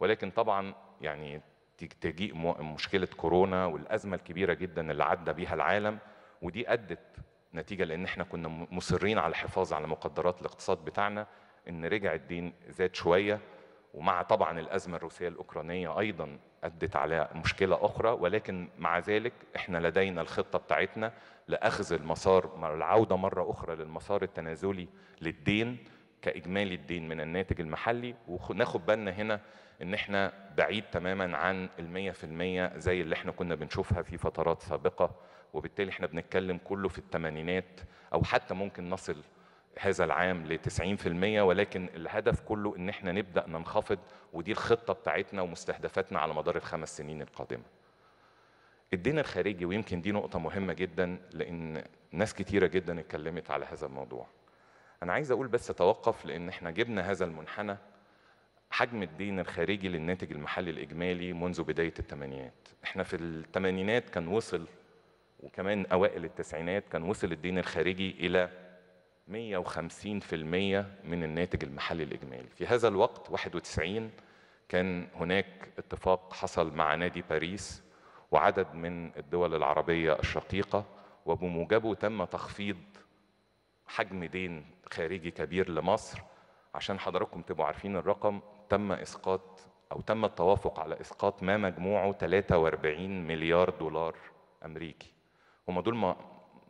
ولكن طبعا يعني تجيء مشكله كورونا والازمه الكبيره جدا اللي عدى بيها العالم ودي ادت نتيجه لان احنا كنا مصرين على الحفاظ على مقدرات الاقتصاد بتاعنا ان رجع الدين زاد شويه ومع طبعا الازمه الروسيه الاوكرانيه ايضا ادت على مشكله اخرى ولكن مع ذلك احنا لدينا الخطه بتاعتنا لاخذ المسار العوده مره اخرى للمسار التنازلي للدين كاجمالي الدين من الناتج المحلي وناخد بالنا هنا ان احنا بعيد تماما عن المية في المية زي اللي احنا كنا بنشوفها في فترات سابقة وبالتالي احنا بنتكلم كله في الثمانينات او حتى ممكن نصل هذا العام ل 90% ولكن الهدف كله ان احنا نبدا ننخفض ودي الخطه بتاعتنا ومستهدفاتنا على مدار الخمس سنين القادمه. الدين الخارجي ويمكن دي نقطه مهمه جدا لان ناس كتيره جدا اتكلمت على هذا الموضوع. انا عايز اقول بس توقف لان احنا جبنا هذا المنحنى حجم الدين الخارجي للناتج المحلي الإجمالي منذ بداية الثمانينات احنا في الثمانينات كان وصل وكمان أوائل التسعينات كان وصل الدين الخارجي إلى 150% من الناتج المحلي الإجمالي في هذا الوقت 91 كان هناك اتفاق حصل مع نادي باريس وعدد من الدول العربية الشقيقة وبموجبه تم تخفيض حجم دين خارجي كبير لمصر عشان حضراتكم تبقوا عارفين الرقم تم اسقاط او تم التوافق على اسقاط ما مجموعه 43 مليار دولار امريكي هم دول ما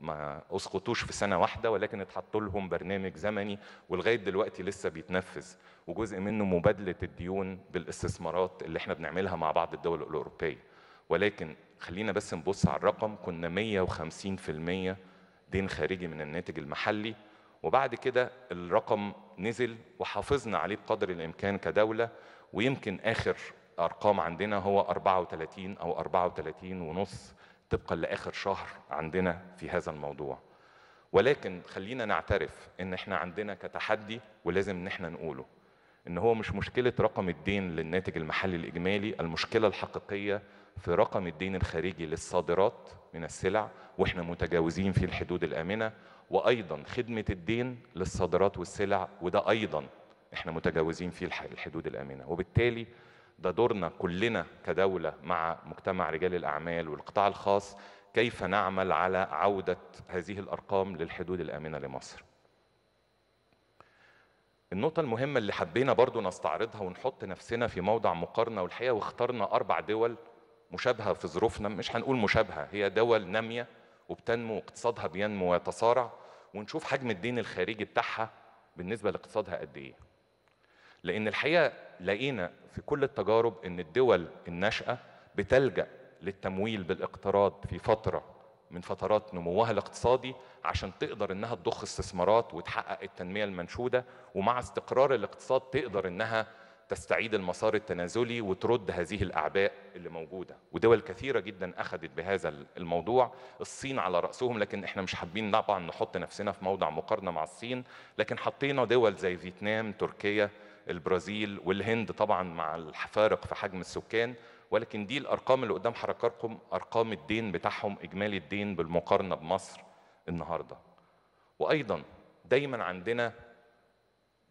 ما اسقطوش في سنه واحده ولكن اتحط لهم برنامج زمني ولغايه دلوقتي لسه بيتنفذ وجزء منه مبادله الديون بالاستثمارات اللي احنا بنعملها مع بعض الدول الاوروبيه ولكن خلينا بس نبص على الرقم كنا 150% دين خارجي من الناتج المحلي وبعد كده الرقم نزل وحافظنا عليه بقدر الامكان كدوله ويمكن اخر ارقام عندنا هو 34 او 34 ونص طبقا لاخر شهر عندنا في هذا الموضوع ولكن خلينا نعترف ان احنا عندنا كتحدي ولازم ان احنا نقوله ان هو مش مشكله رقم الدين للناتج المحلي الاجمالي المشكله الحقيقيه في رقم الدين الخارجي للصادرات من السلع واحنا متجاوزين في الحدود الامنه وايضا خدمه الدين للصادرات والسلع وده ايضا احنا متجاوزين فيه الحدود الامنه وبالتالي ده دورنا كلنا كدوله مع مجتمع رجال الاعمال والقطاع الخاص كيف نعمل على عوده هذه الارقام للحدود الامنه لمصر النقطة المهمة اللي حبينا برضو نستعرضها ونحط نفسنا في موضع مقارنة والحقيقة واخترنا أربع دول مشابهه في ظروفنا مش هنقول مشابهه هي دول ناميه وبتنمو واقتصادها بينمو ويتصارع ونشوف حجم الدين الخارجي بتاعها بالنسبه لاقتصادها قد ايه لان الحقيقه لقينا في كل التجارب ان الدول الناشئه بتلجا للتمويل بالاقتراض في فتره من فترات نموها الاقتصادي عشان تقدر انها تضخ استثمارات وتحقق التنميه المنشوده ومع استقرار الاقتصاد تقدر انها تستعيد المسار التنازلي وترد هذه الاعباء اللي موجوده ودول كثيره جدا اخذت بهذا الموضوع الصين على راسهم لكن احنا مش حابين طبعا نحط نفسنا في موضع مقارنه مع الصين لكن حطينا دول زي فيتنام تركيا البرازيل والهند طبعا مع الفارق في حجم السكان ولكن دي الارقام اللي قدام حركاتكم ارقام الدين بتاعهم اجمالي الدين بالمقارنه بمصر النهارده وايضا دايما عندنا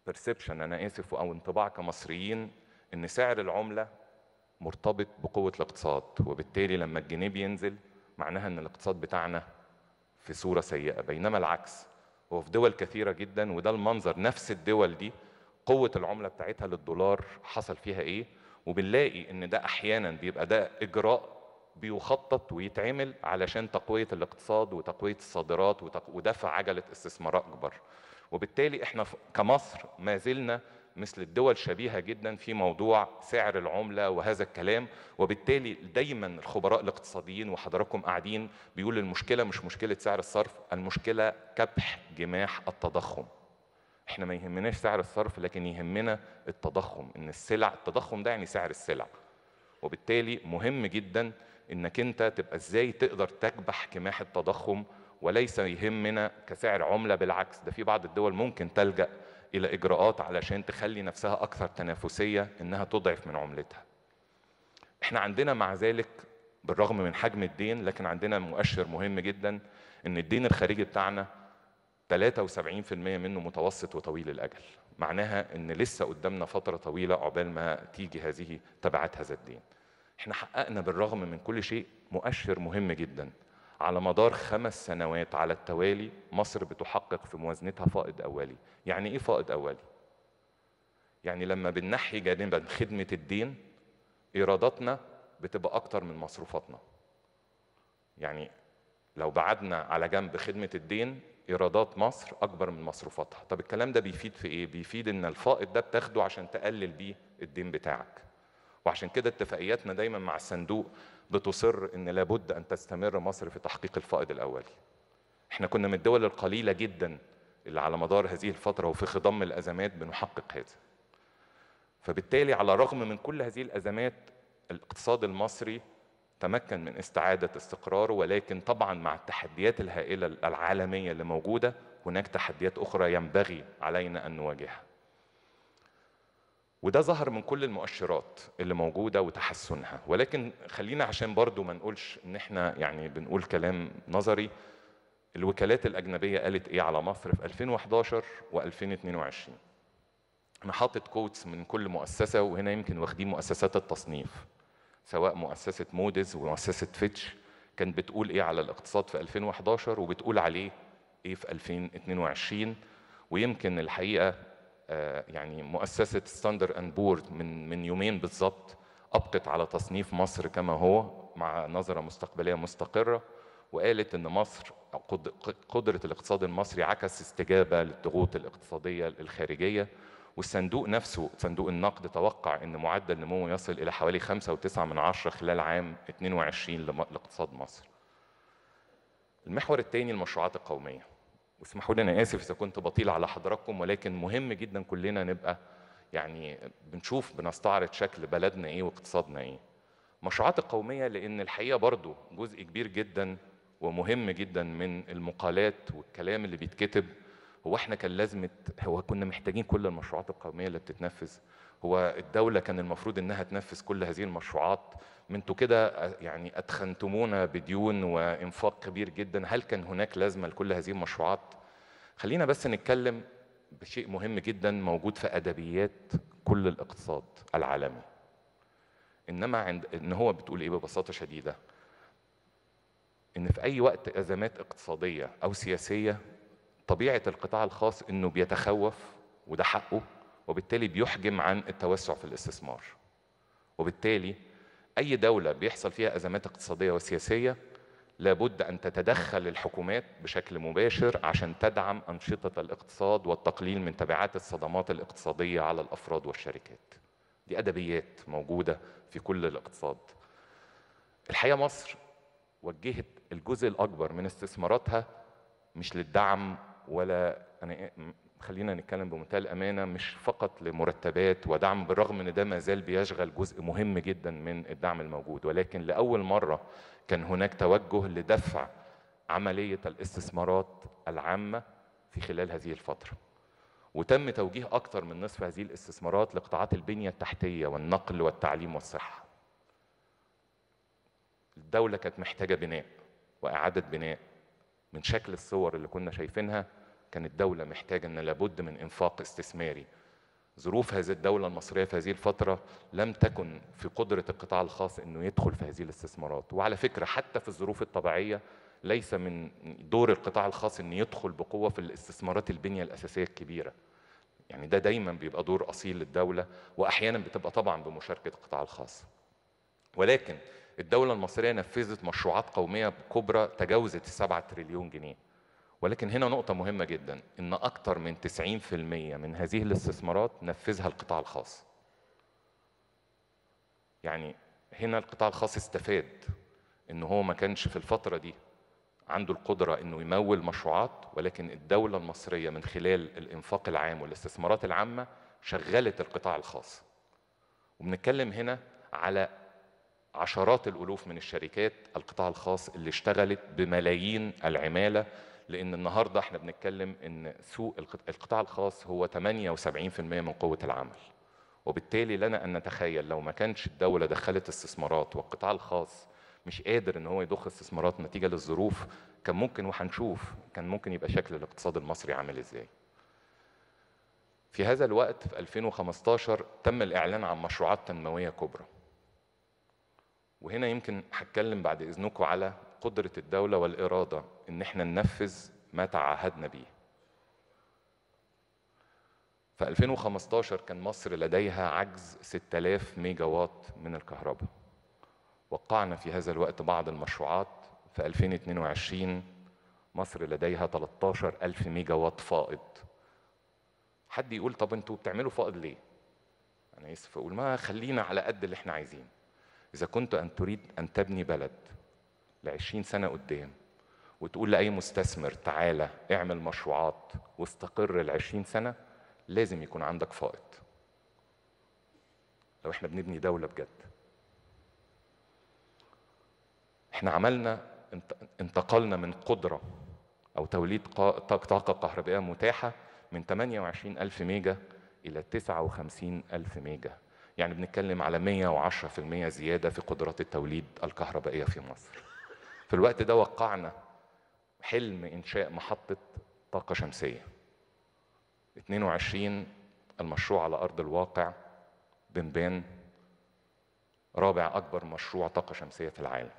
بيرسبشن انا اسف او انطباع كمصريين ان سعر العمله مرتبط بقوه الاقتصاد وبالتالي لما الجنيه بينزل معناها ان الاقتصاد بتاعنا في صوره سيئه بينما العكس هو في دول كثيره جدا وده المنظر نفس الدول دي قوه العمله بتاعتها للدولار حصل فيها ايه وبنلاقي ان ده احيانا بيبقى ده اجراء بيخطط ويتعمل علشان تقويه الاقتصاد وتقويه الصادرات ودفع عجله استثمار اكبر وبالتالي احنا كمصر ما زلنا مثل الدول شبيهة جدا في موضوع سعر العملة وهذا الكلام وبالتالي دايما الخبراء الاقتصاديين وحضراتكم قاعدين بيقول المشكلة مش مشكلة سعر الصرف المشكلة كبح جماح التضخم احنا ما يهمناش سعر الصرف لكن يهمنا التضخم ان السلع التضخم ده يعني سعر السلع وبالتالي مهم جدا انك انت تبقى ازاي تقدر تكبح كماح التضخم وليس يهمنا كسعر عمله بالعكس ده في بعض الدول ممكن تلجا الى اجراءات علشان تخلي نفسها اكثر تنافسيه انها تضعف من عملتها. احنا عندنا مع ذلك بالرغم من حجم الدين لكن عندنا مؤشر مهم جدا ان الدين الخارجي بتاعنا 73% منه متوسط وطويل الاجل معناها ان لسه قدامنا فتره طويله عقبال ما تيجي هذه تبعات هذا الدين احنا حققنا بالرغم من كل شيء مؤشر مهم جدا على مدار خمس سنوات على التوالي مصر بتحقق في موازنتها فائض أولي يعني إيه فائض أولي؟ يعني لما بننحي جانبا خدمة الدين إيراداتنا بتبقى أكتر من مصروفاتنا يعني لو بعدنا على جنب خدمة الدين إيرادات مصر أكبر من مصروفاتها طب الكلام ده بيفيد في إيه؟ بيفيد إن الفائض ده بتاخده عشان تقلل بيه الدين بتاعك وعشان كده اتفاقياتنا دايما مع الصندوق بتصر ان لابد ان تستمر مصر في تحقيق الفائض الاولي. احنا كنا من الدول القليله جدا اللي على مدار هذه الفتره وفي خضم الازمات بنحقق هذا. فبالتالي على الرغم من كل هذه الازمات الاقتصاد المصري تمكن من استعاده استقراره ولكن طبعا مع التحديات الهائله العالميه اللي موجوده هناك تحديات اخرى ينبغي علينا ان نواجهها. وده ظهر من كل المؤشرات اللي موجودة وتحسنها ولكن خلينا عشان برضو ما نقولش ان احنا يعني بنقول كلام نظري الوكالات الأجنبية قالت ايه على مصر في 2011 و2022 انا حاطط كوتس من كل مؤسسة وهنا يمكن واخدين مؤسسات التصنيف سواء مؤسسة مودز ومؤسسة فيتش كانت بتقول ايه على الاقتصاد في 2011 وبتقول عليه ايه في 2022 ويمكن الحقيقة آه، يعني مؤسسه ستاندر اند بورد من من يومين بالظبط ابقت على تصنيف مصر كما هو مع نظره مستقبليه مستقره وقالت ان مصر قدره الاقتصاد المصري عكس استجابه للضغوط الاقتصاديه الخارجيه والصندوق نفسه صندوق النقد توقع ان معدل نموه يصل الى حوالي 5.9 من عشرة خلال عام 22 لاقتصاد مصر. المحور الثاني المشروعات القوميه. واسمحوا لي انا اسف اذا كنت بطيل على حضراتكم ولكن مهم جدا كلنا نبقى يعني بنشوف بنستعرض شكل بلدنا ايه واقتصادنا ايه مشروعات القوميه لان الحقيقه برضو جزء كبير جدا ومهم جدا من المقالات والكلام اللي بيتكتب هو احنا كان لازم هو كنا محتاجين كل المشروعات القوميه اللي بتتنفذ هو الدوله كان المفروض انها تنفذ كل هذه المشروعات انتوا كده يعني اتخنتمونا بديون وانفاق كبير جدا هل كان هناك لازمه لكل هذه المشروعات خلينا بس نتكلم بشيء مهم جدا موجود في ادبيات كل الاقتصاد العالمي انما عند ان هو بتقول ايه ببساطه شديده ان في اي وقت ازمات اقتصاديه او سياسيه طبيعه القطاع الخاص انه بيتخوف وده حقه وبالتالي بيحجم عن التوسع في الاستثمار وبالتالي أي دولة بيحصل فيها أزمات اقتصادية وسياسية لابد أن تتدخل الحكومات بشكل مباشر عشان تدعم أنشطة الاقتصاد والتقليل من تبعات الصدمات الاقتصادية على الأفراد والشركات دي أدبيات موجودة في كل الاقتصاد الحقيقة مصر وجهت الجزء الأكبر من استثماراتها مش للدعم ولا أنا يعني خلينا نتكلم بمنتهى الامانه مش فقط لمرتبات ودعم بالرغم ان ده ما زال بيشغل جزء مهم جدا من الدعم الموجود ولكن لاول مره كان هناك توجه لدفع عمليه الاستثمارات العامه في خلال هذه الفتره. وتم توجيه اكثر من نصف هذه الاستثمارات لقطاعات البنيه التحتيه والنقل والتعليم والصحه. الدوله كانت محتاجه بناء واعاده بناء من شكل الصور اللي كنا شايفينها كانت دولة محتاجة أن لابد من إنفاق استثماري ظروف هذه الدولة المصرية في هذه الفترة لم تكن في قدرة القطاع الخاص أنه يدخل في هذه الاستثمارات وعلى فكرة حتى في الظروف الطبيعية ليس من دور القطاع الخاص أن يدخل بقوة في الاستثمارات البنية الأساسية الكبيرة يعني ده دايما بيبقى دور أصيل للدولة وأحيانا بتبقى طبعا بمشاركة القطاع الخاص ولكن الدولة المصرية نفذت مشروعات قومية كبرى تجاوزت السبعة تريليون جنيه ولكن هنا نقطة مهمة جدا إن أكثر من 90% من هذه الاستثمارات نفذها القطاع الخاص. يعني هنا القطاع الخاص استفاد إن هو ما كانش في الفترة دي عنده القدرة إنه يمول مشروعات ولكن الدولة المصرية من خلال الإنفاق العام والاستثمارات العامة شغلت القطاع الخاص. وبنتكلم هنا على عشرات الالوف من الشركات القطاع الخاص اللي اشتغلت بملايين العماله لان النهارده احنا بنتكلم ان سوق القطاع الخاص هو 78% من قوه العمل وبالتالي لنا ان نتخيل لو ما كانش الدوله دخلت استثمارات والقطاع الخاص مش قادر ان هو يضخ استثمارات نتيجه للظروف كان ممكن وهنشوف كان ممكن يبقى شكل الاقتصاد المصري عامل ازاي في هذا الوقت في 2015 تم الإعلان عن مشروعات تنموية كبرى وهنا يمكن هتكلم بعد إذنكم على قدرة الدولة والإرادة ان احنا ننفذ ما تعهدنا بيه في 2015 كان مصر لديها عجز 6000 ميجا وات من الكهرباء وقعنا في هذا الوقت بعض المشروعات في 2022 مصر لديها 13000 ميجا وات فائض حد يقول طب انتوا بتعملوا فائض ليه انا اسف اقول ما خلينا على قد اللي احنا عايزين اذا كنت ان تريد ان تبني بلد ل 20 سنه قدام وتقول لاي مستثمر تعالى اعمل مشروعات واستقر العشرين 20 سنه لازم يكون عندك فائض لو احنا بنبني دوله بجد احنا عملنا انتقلنا من قدره او توليد طاقه كهربائيه متاحه من 28 ألف ميجا إلى 59 ألف ميجا يعني بنتكلم على 110% زيادة في قدرات التوليد الكهربائية في مصر في الوقت ده وقعنا حلم إنشاء محطة طاقة شمسية 22 المشروع على أرض الواقع بنبان رابع أكبر مشروع طاقة شمسية في العالم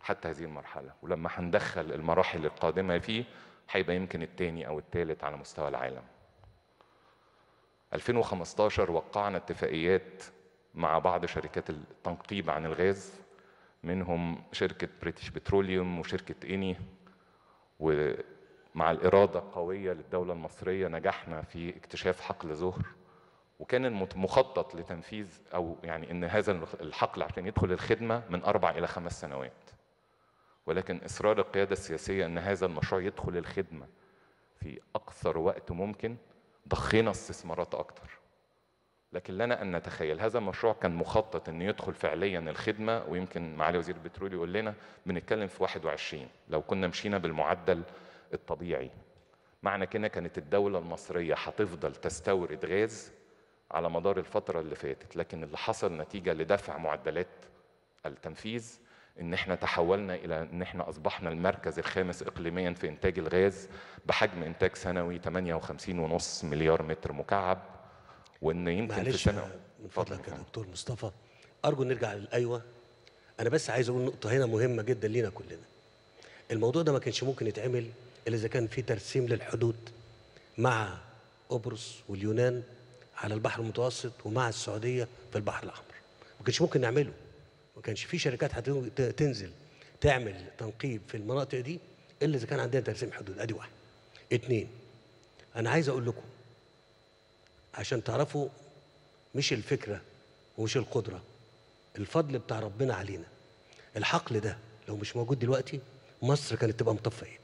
حتى هذه المرحلة ولما هندخل المراحل القادمة فيه هيبقى يمكن الثاني أو الثالث على مستوى العالم 2015 وقعنا اتفاقيات مع بعض شركات التنقيب عن الغاز منهم شركة بريتش بتروليوم وشركة إني ومع الإرادة القوية للدولة المصرية نجحنا في اكتشاف حقل زهر وكان المخطط لتنفيذ أو يعني أن هذا الحقل عشان يدخل الخدمة من أربع إلى خمس سنوات ولكن إصرار القيادة السياسية أن هذا المشروع يدخل الخدمة في أقصر وقت ممكن ضخينا استثمارات أكتر لكن لنا ان نتخيل هذا المشروع كان مخطط انه يدخل فعليا الخدمه ويمكن معالي وزير البترول يقول لنا بنتكلم في 21 لو كنا مشينا بالمعدل الطبيعي معنى كده كانت الدوله المصريه هتفضل تستورد غاز على مدار الفتره اللي فاتت لكن اللي حصل نتيجه لدفع معدلات التنفيذ ان احنا تحولنا الى ان احنا اصبحنا المركز الخامس اقليميا في انتاج الغاز بحجم انتاج سنوي 58.5 مليار متر مكعب وان يمكن في سنه من فضلك يا دكتور مصطفى ارجو نرجع للايوه انا بس عايز اقول نقطه هنا مهمه جدا لينا كلنا الموضوع ده ما كانش ممكن يتعمل الا اذا كان في ترسيم للحدود مع قبرص واليونان على البحر المتوسط ومع السعوديه في البحر الاحمر ما كانش ممكن نعمله ما كانش في شركات هتنزل تعمل تنقيب في المناطق دي الا اذا كان عندنا ترسيم حدود ادي واحد اثنين انا عايز اقول لكم عشان تعرفوا مش الفكرة ومش القدرة الفضل بتاع ربنا علينا الحقل ده لو مش موجود دلوقتي مصر كانت تبقى مطفية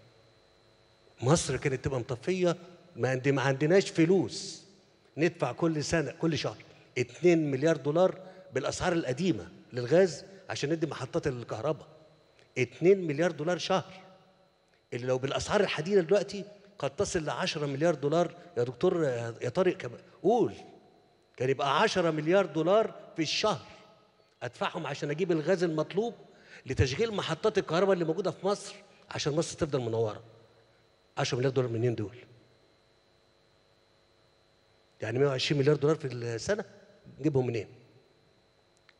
مصر كانت تبقى مطفية ما عندناش فلوس ندفع كل سنة كل شهر 2 مليار دولار بالأسعار القديمة للغاز عشان ندي محطات الكهرباء 2 مليار دولار شهر اللي لو بالأسعار الحديثة دلوقتي قد تصل ل 10 مليار دولار يا دكتور يا طارق قول كان يبقى 10 مليار دولار في الشهر ادفعهم عشان اجيب الغاز المطلوب لتشغيل محطات الكهرباء اللي موجوده في مصر عشان مصر تفضل منوره 10 مليار دولار منين دول يعني 120 مليار دولار في السنه نجيبهم منين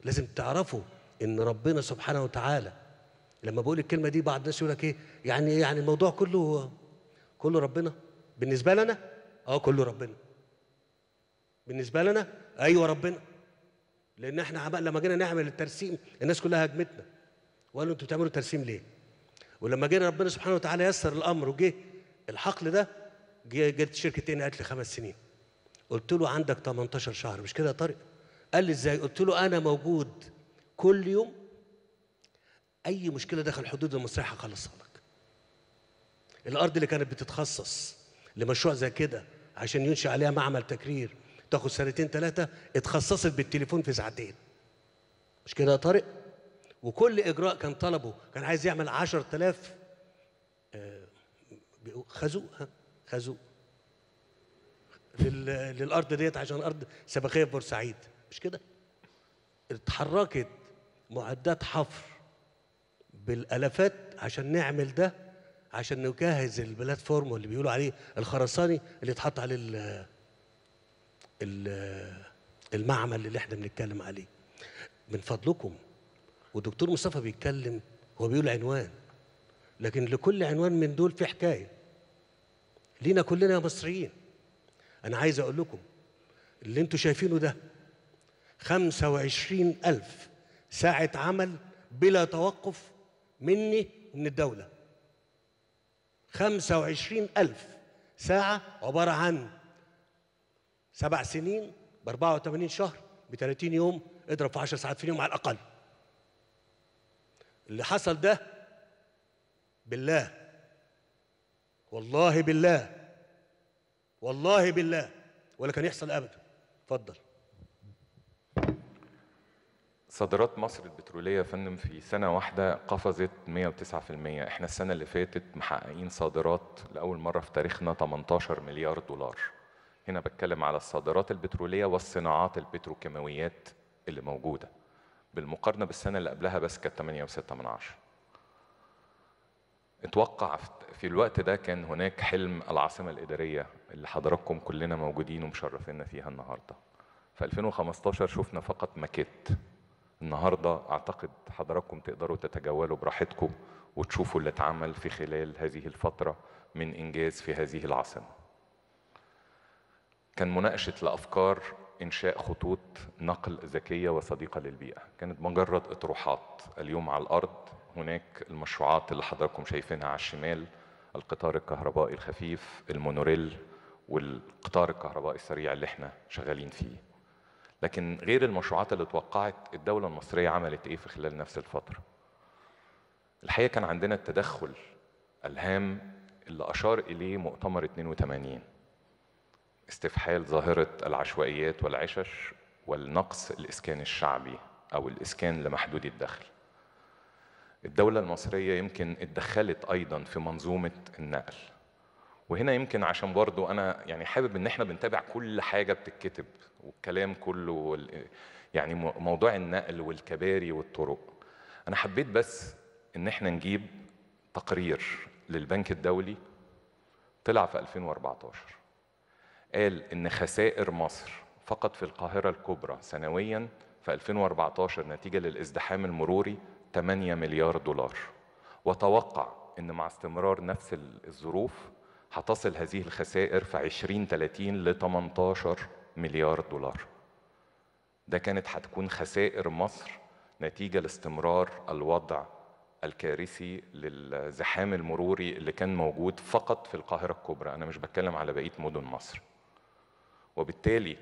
لازم تعرفوا ان ربنا سبحانه وتعالى لما بقول الكلمه دي بعض الناس يقول لك ايه يعني إيه؟ يعني الموضوع كله كله ربنا بالنسبه لنا اه كله ربنا بالنسبه لنا ايوه ربنا لان احنا لما جينا نعمل الترسيم الناس كلها هاجمتنا وقالوا انتوا بتعملوا ترسيم ليه ولما جينا ربنا سبحانه وتعالى يسر الامر وجه الحقل ده جت شركه ايه قالت لي خمس سنين قلت له عندك 18 شهر مش كده يا طارق قال لي ازاي قلت له انا موجود كل يوم اي مشكله داخل حدود المصرية هخلصها الارض اللي كانت بتتخصص لمشروع زي كده عشان ينشئ عليها معمل تكرير تاخد سنتين ثلاثه اتخصصت بالتليفون في ساعتين مش كده يا طارق وكل اجراء كان طلبه كان عايز يعمل 10000 آه، خازوق خازوق للارض ديت عشان ارض سبخيه في بورسعيد مش كده اتحركت معدات حفر بالالافات عشان نعمل ده عشان نجهز البلاتفورم اللي بيقولوا عليه الخرساني اللي اتحط عليه ال ال المعمل اللي احنا بنتكلم عليه من فضلكم والدكتور مصطفى بيتكلم هو بيقول عنوان لكن لكل عنوان من دول في حكايه لينا كلنا يا مصريين انا عايز اقول لكم اللي انتوا شايفينه ده 25000 ألف ساعة عمل بلا توقف مني ومن الدولة 25 ألف ساعة عبارة عن سبع سنين ب 84 شهر ب 30 يوم اضرب في 10 ساعات في اليوم على الأقل اللي حصل ده بالله والله بالله والله بالله ولا كان يحصل ابدا اتفضل صادرات مصر البترولية يا فندم في سنة واحدة قفزت 109% احنا السنة اللي فاتت محققين صادرات لأول مرة في تاريخنا 18 مليار دولار هنا بتكلم على الصادرات البترولية والصناعات البتروكيماويات اللي موجودة بالمقارنة بالسنة اللي قبلها بس كانت 8.6 اتوقع في الوقت ده كان هناك حلم العاصمة الإدارية اللي حضراتكم كلنا موجودين ومشرفينا فيها النهاردة في 2015 شفنا فقط ماكيت النهارده اعتقد حضراتكم تقدروا تتجولوا براحتكم وتشوفوا اللي اتعمل في خلال هذه الفتره من انجاز في هذه العاصمه. كان مناقشه لافكار انشاء خطوط نقل ذكيه وصديقه للبيئه، كانت مجرد اطروحات اليوم على الارض هناك المشروعات اللي حضراتكم شايفينها على الشمال القطار الكهربائي الخفيف المونوريل والقطار الكهربائي السريع اللي احنا شغالين فيه. لكن غير المشروعات اللي اتوقعت الدوله المصريه عملت ايه في خلال نفس الفتره الحقيقه كان عندنا التدخل الهام اللي اشار اليه مؤتمر 82 استفحال ظاهره العشوائيات والعشش والنقص الاسكان الشعبي او الاسكان لمحدودي الدخل الدوله المصريه يمكن اتدخلت ايضا في منظومه النقل وهنا يمكن عشان برضو انا يعني حابب ان احنا بنتابع كل حاجه بتتكتب والكلام كله وال... يعني موضوع النقل والكباري والطرق انا حبيت بس ان احنا نجيب تقرير للبنك الدولي طلع في 2014 قال ان خسائر مصر فقط في القاهره الكبرى سنويا في 2014 نتيجه للازدحام المروري 8 مليار دولار وتوقع ان مع استمرار نفس الظروف هتصل هذه الخسائر في 2030 ل 18 مليار دولار ده كانت هتكون خسائر مصر نتيجة لاستمرار الوضع الكارثي للزحام المروري اللي كان موجود فقط في القاهرة الكبرى أنا مش بتكلم على بقية مدن مصر وبالتالي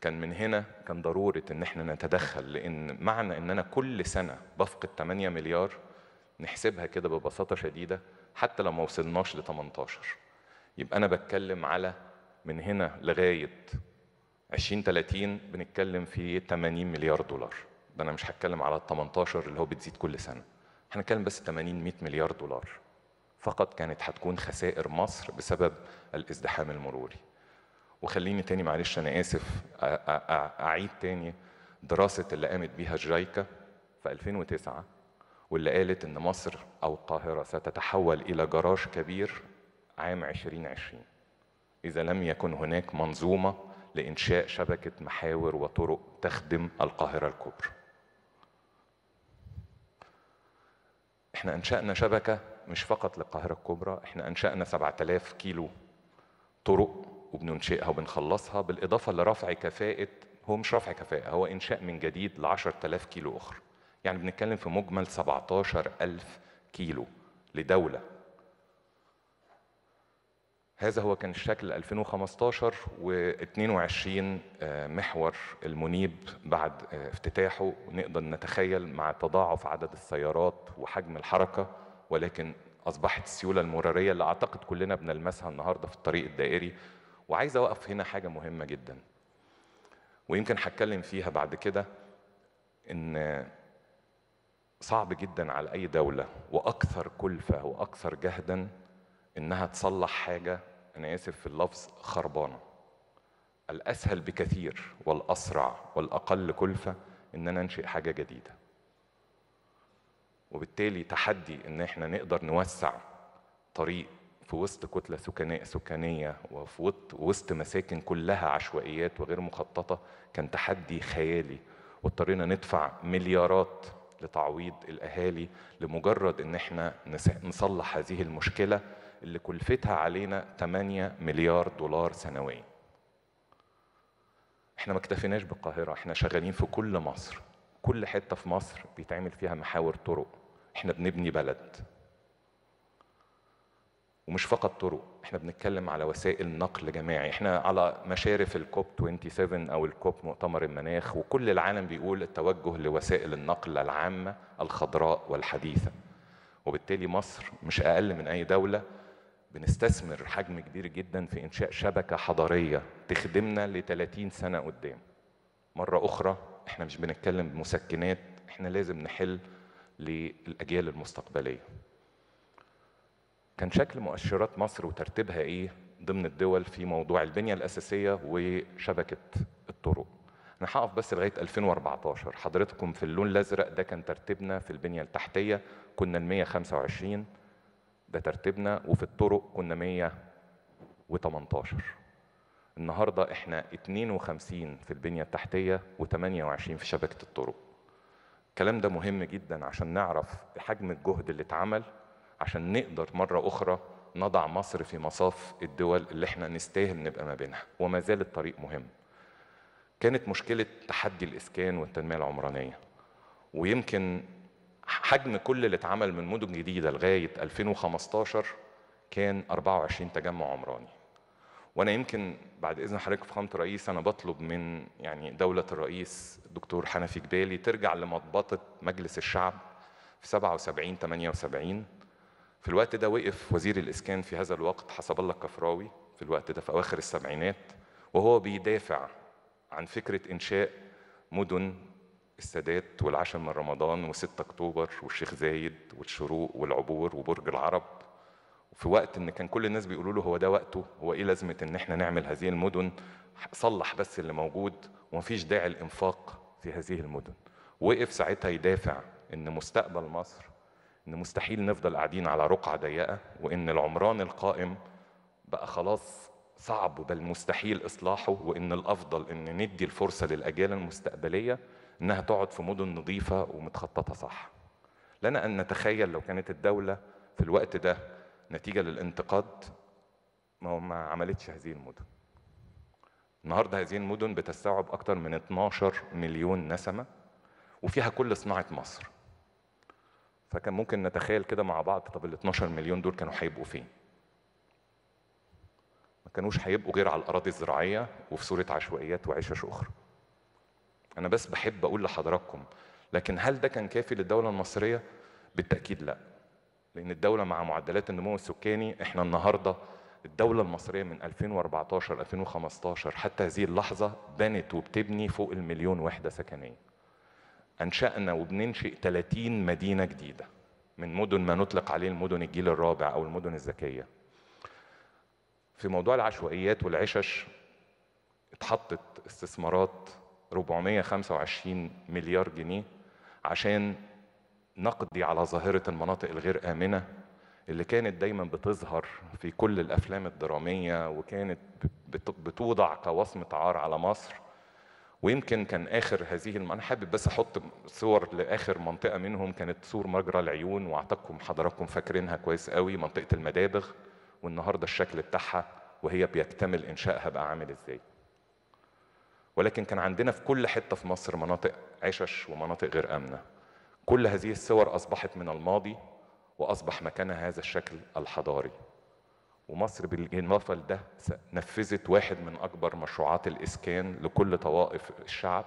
كان من هنا كان ضرورة إن إحنا نتدخل لأن معنى إن أنا كل سنة بفقد 8 مليار نحسبها كده ببساطة شديدة حتى لو ما وصلناش ل 18 يبقى أنا بتكلم على من هنا لغاية 2030 بنتكلم في 80 مليار دولار ده أنا مش هتكلم على ال 18 اللي هو بتزيد كل سنة هنتكلم بس 80 100 مليار دولار فقط كانت هتكون خسائر مصر بسبب الازدحام المروري وخليني تاني معلش أنا آسف أعيد تاني دراسة اللي قامت بيها جايكا في 2009 واللي قالت إن مصر أو القاهرة ستتحول إلى جراج كبير عام 2020 إذا لم يكن هناك منظومة لإنشاء شبكة محاور وطرق تخدم القاهرة الكبرى. احنا أنشأنا شبكة مش فقط للقاهرة الكبرى، احنا أنشأنا 7000 كيلو طرق وبننشئها وبنخلصها بالإضافة لرفع كفاءة هو مش رفع كفاءة هو إنشاء من جديد ل 10000 كيلو أخرى. يعني بنتكلم في مجمل 17000 كيلو لدولة هذا هو كان الشكل 2015 و22 آه، محور المنيب بعد آه، افتتاحه نقدر نتخيل مع تضاعف عدد السيارات وحجم الحركه ولكن اصبحت السيوله المراريه اللي اعتقد كلنا بنلمسها النهارده في الطريق الدائري وعايز اوقف هنا حاجه مهمه جدا ويمكن هتكلم فيها بعد كده ان صعب جدا على اي دوله واكثر كلفه واكثر جهدا انها تصلح حاجه انا اسف في اللفظ خربانه الاسهل بكثير والاسرع والاقل كلفه ان انا انشئ حاجه جديده وبالتالي تحدي ان احنا نقدر نوسع طريق في وسط كتلة سكانية, سكانية وفي وسط مساكن كلها عشوائيات وغير مخططة كان تحدي خيالي واضطرينا ندفع مليارات لتعويض الأهالي لمجرد إن إحنا نصلح هذه المشكلة اللي كلفتها علينا 8 مليار دولار سنويا احنا ما اكتفيناش بالقاهرة احنا شغالين في كل مصر كل حتة في مصر بيتعمل فيها محاور طرق احنا بنبني بلد ومش فقط طرق احنا بنتكلم على وسائل نقل جماعي احنا على مشارف الكوب 27 او الكوب مؤتمر المناخ وكل العالم بيقول التوجه لوسائل النقل العامة الخضراء والحديثة وبالتالي مصر مش أقل من أي دولة بنستثمر حجم كبير جدا في انشاء شبكه حضاريه تخدمنا ل 30 سنه قدام. مره اخرى احنا مش بنتكلم بمسكنات احنا لازم نحل للاجيال المستقبليه. كان شكل مؤشرات مصر وترتيبها ايه ضمن الدول في موضوع البنيه الاساسيه وشبكه الطرق. انا هقف بس لغايه 2014 حضرتكم في اللون الازرق ده كان ترتيبنا في البنيه التحتيه كنا ال 125 ده ترتيبنا وفي الطرق كنا 118 النهارده احنا 52 في البنيه التحتيه و28 في شبكه الطرق الكلام ده مهم جدا عشان نعرف حجم الجهد اللي اتعمل عشان نقدر مره اخرى نضع مصر في مصاف الدول اللي احنا نستاهل نبقى ما بينها وما زال الطريق مهم كانت مشكله تحدي الاسكان والتنميه العمرانيه ويمكن حجم كل اللي اتعمل من مدن جديده لغايه 2015 كان 24 تجمع عمراني وانا يمكن بعد اذن حضرتك فخامه الرئيس انا بطلب من يعني دوله الرئيس الدكتور حنفي جبالي ترجع لمضبطه مجلس الشعب في 77 78 في الوقت ده وقف وزير الاسكان في هذا الوقت حسب الله الكفراوي في الوقت ده في اواخر السبعينات وهو بيدافع عن فكره انشاء مدن السادات والعاشر من رمضان و6 اكتوبر والشيخ زايد والشروق والعبور وبرج العرب في وقت ان كان كل الناس بيقولوا له هو ده وقته هو ايه لازمه ان احنا نعمل هذه المدن صلح بس اللي موجود ومفيش داعي الانفاق في هذه المدن وقف ساعتها يدافع ان مستقبل مصر ان مستحيل نفضل قاعدين على رقعه ضيقه وان العمران القائم بقى خلاص صعب بل مستحيل اصلاحه وان الافضل ان ندي الفرصه للاجيال المستقبليه انها تقعد في مدن نظيفه ومتخططه صح لنا ان نتخيل لو كانت الدوله في الوقت ده نتيجه للانتقاد ما ما عملتش هذه المدن النهارده هذه المدن بتستوعب اكثر من 12 مليون نسمه وفيها كل صناعه مصر فكان ممكن نتخيل كده مع بعض طب ال 12 مليون دول كانوا هيبقوا فين ما كانوش هيبقوا غير على الاراضي الزراعيه وفي صوره عشوائيات وعشش اخرى انا بس بحب اقول لحضراتكم لكن هل ده كان كافي للدوله المصريه بالتاكيد لا لان الدوله مع معدلات النمو السكاني احنا النهارده الدولة المصرية من 2014 2015 حتى هذه اللحظة بنت وبتبني فوق المليون وحدة سكنية. أنشأنا وبننشئ 30 مدينة جديدة من مدن ما نطلق عليه المدن الجيل الرابع أو المدن الذكية. في موضوع العشوائيات والعشش اتحطت استثمارات 425 مليار جنيه عشان نقضي على ظاهرة المناطق الغير آمنة اللي كانت دايما بتظهر في كل الأفلام الدرامية وكانت بتوضع كوصمة عار على مصر ويمكن كان آخر هذه الم... أنا حابب بس أحط صور لآخر منطقة منهم كانت سور مجرى العيون وأعتقد حضراتكم فاكرينها كويس قوي منطقة المدابغ والنهاردة الشكل بتاعها وهي بيكتمل إنشائها بقى عامل إزاي ولكن كان عندنا في كل حتة في مصر مناطق عشش ومناطق غير آمنة كل هذه الصور أصبحت من الماضي وأصبح مكانها هذا الشكل الحضاري ومصر بالجنفل ده نفذت واحد من أكبر مشروعات الإسكان لكل طوائف الشعب